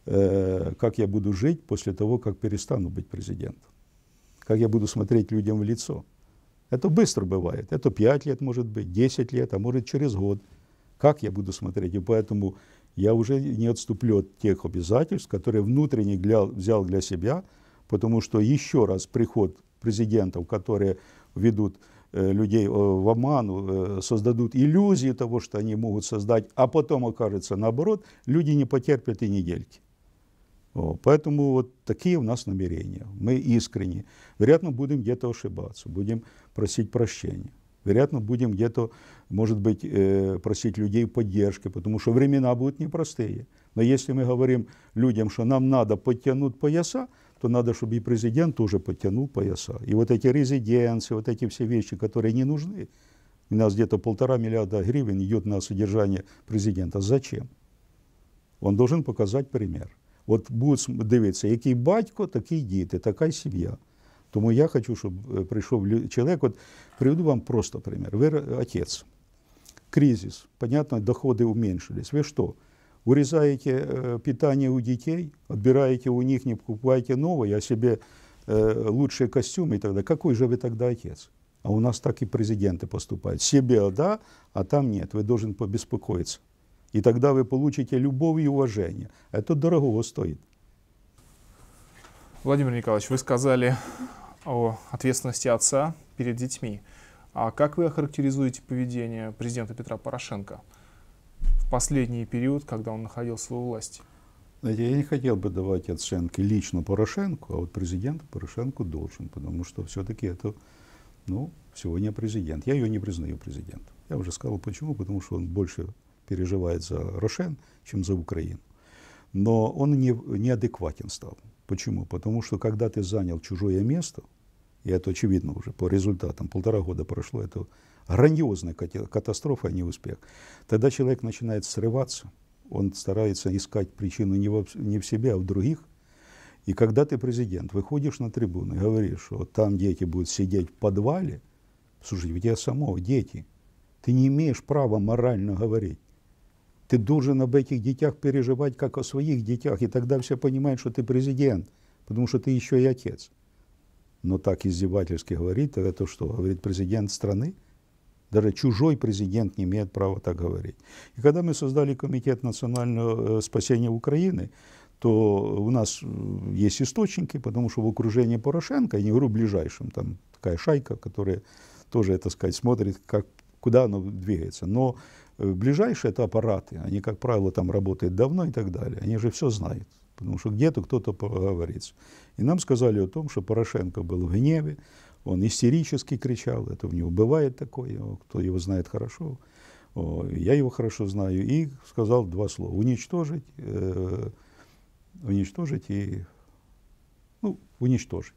Э, как я буду жить после того, как перестану быть президентом? Как я буду смотреть людям в лицо? Это быстро бывает. Это 5 лет может быть, 10 лет, а может через год – как я буду смотреть. И поэтому я уже не отступлю от тех обязательств, которые внутренне для, взял для себя, потому что еще раз приход президентов, которые ведут э, людей э, в обману, э, создадут иллюзии того, что они могут создать, а потом окажется наоборот, люди не потерпят и недельки. поэтому вот такие у нас намерения. Мы искренне. Вероятно, будем где-то ошибаться, будем просить прощения вероятно, будем где-то, может быть, э, просить людей поддержки, потому что времена будут непростые. Но если мы говорим людям, что нам надо подтянуть пояса, то надо, чтобы и президент тоже подтянул пояса. И вот эти резиденции, вот эти все вещи, которые не нужны, у нас где-то полтора миллиарда гривен идет на содержание президента. Зачем? Он должен показать пример. Вот будет, дивитися, який батько, такі діти, такая семья. Тому я хочу, щоб э, прийшов чоловік. От приведу вам просто пример. Ви отець, кризис, понятно, доходи уменьшились. Ви що? урезаете э, питание у детей, отбираете у них, не покупаете новые, а себе э, лучшие костюмы и так далее. Какой же вы тогда отец? А у нас так и президенты поступают. Себе да, а там нет. Вы должен побеспокоиться. И тогда вы получите любовь и уважение. Это дорого стоит. Владимир Николаевич, вы сказали о ответственности отца перед детьми. А как вы охарактеризуете поведение президента Петра Порошенко в последний период, когда он находился у власти? Знаете, я не хотел бы давать оценки лично Порошенку, а вот президенту Порошенку должен, потому что все-таки это, ну, сегодня президент. Я ее не признаю президентом. Я уже сказал, почему, потому что он больше переживает за Рошен, чем за Украину. Но он не, неадекватен стал. Почему? Потому что когда ты занял чужое место – и это очевидно уже по результатам. Полтора года прошло, это грандиозная катастрофа, а не успех. Тогда человек начинает срываться, он старается искать причину не, во, не в себе, а в других. И когда ты президент, выходишь на трибуну и говоришь, что там дети будут сидеть в подвале, слушай, у тебя самого дети, ты не имеешь права морально говорить. Ты должен об этих детях переживать, как о своих детях, и тогда все понимают, что ты президент, потому что ты еще и отец но так издевательски говорить, то это что? Говорит президент страны? Даже чужой президент не имеет права так говорить. И когда мы создали Комитет национального э, спасения Украины, то у нас э, есть источники, потому что в окружении Порошенко, я не говорю ближайшим, там такая шайка, которая тоже, это сказать, смотрит, как, куда оно двигается. Но э, ближайшие это аппараты, они, как правило, там работают давно и так далее. Они же все знают потому что где-то кто-то поговорится. И нам сказали о том, что Порошенко был в гневе, он истерически кричал, это у него бывает такое, кто его знает хорошо, я его хорошо знаю, и сказал два слова, уничтожить, э, уничтожить и, ну, уничтожить.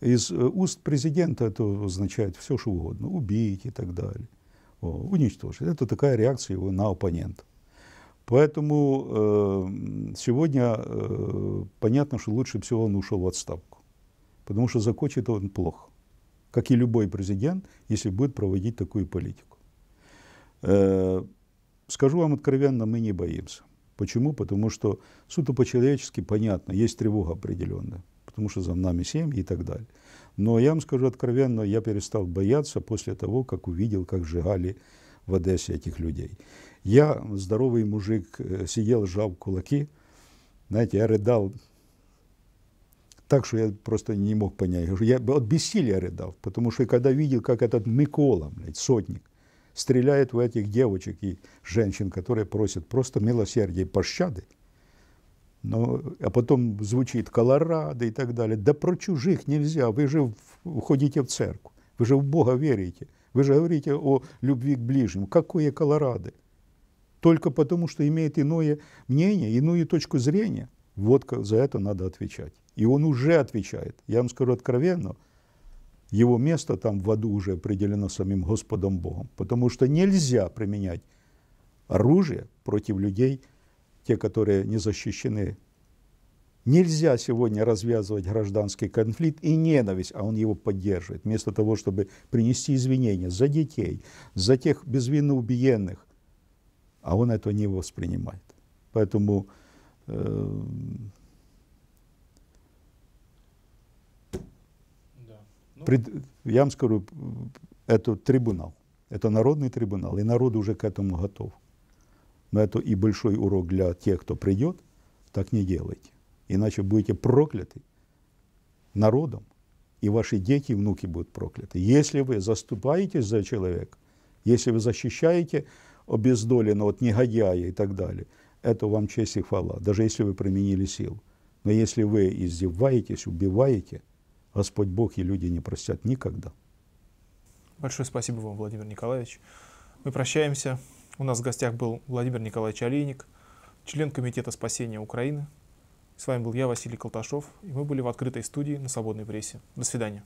Из э, уст президента это означает все, что угодно, убить и так далее, уничтожить. Это такая реакция его на оппонента. Поэтому э, сегодня э, понятно, что лучше всего он ушел в отставку, потому что закончит он плохо, как и любой президент, если будет проводить такую политику. Э, скажу вам откровенно, мы не боимся. Почему? Потому что суто по-человечески понятно, есть тревога определенная, потому что за нами семьи и так далее. Но я вам скажу откровенно, я перестал бояться после того, как увидел, как сжигали в Одессе этих людей. Я, здоровый мужик, э, сидел, сжав кулаки. Знаете, я рыдал так, что я просто не мог понять. Я от бессилия рыдал, потому что когда видел, как этот Микола, блядь, сотник, стреляет в этих девочек и женщин, которые просят просто милосердия и пощады, но, а потом звучит Колорадо и так далее. Да про чужих нельзя, вы же входите в церковь, вы же в Бога верите, вы же говорите о любви к ближнему. Какое Колорадо? только потому, что имеет иное мнение, иную точку зрения. Вот за это надо отвечать. И он уже отвечает. Я вам скажу откровенно, его место там в аду уже определено самим Господом Богом, потому что нельзя применять оружие против людей, те, которые не защищены. Нельзя сегодня развязывать гражданский конфликт и ненависть, а он его поддерживает, вместо того, чтобы принести извинения за детей, за тех безвинно убиенных, а он этого не воспринимает. Поэтому э, да. Ну, я вам скажу, это трибунал, это народный трибунал, и народ уже к этому готов. Но это и большой урок для тех, кто придет, так не делайте. Иначе будете прокляты народом, и ваши дети и внуки будут прокляты. Если вы заступаетесь за человека, если вы защищаете обездолено от негодяя и так далее. Это вам честь и хвала, даже если вы применили силу. Но если вы издеваетесь, убиваете, Господь Бог и люди не простят никогда. Большое спасибо вам, Владимир Николаевич. Мы прощаемся. У нас в гостях был Владимир Николаевич Олейник, член Комитета спасения Украины. С вами был я, Василий Колташов, и мы были в открытой студии на свободной прессе. До свидания.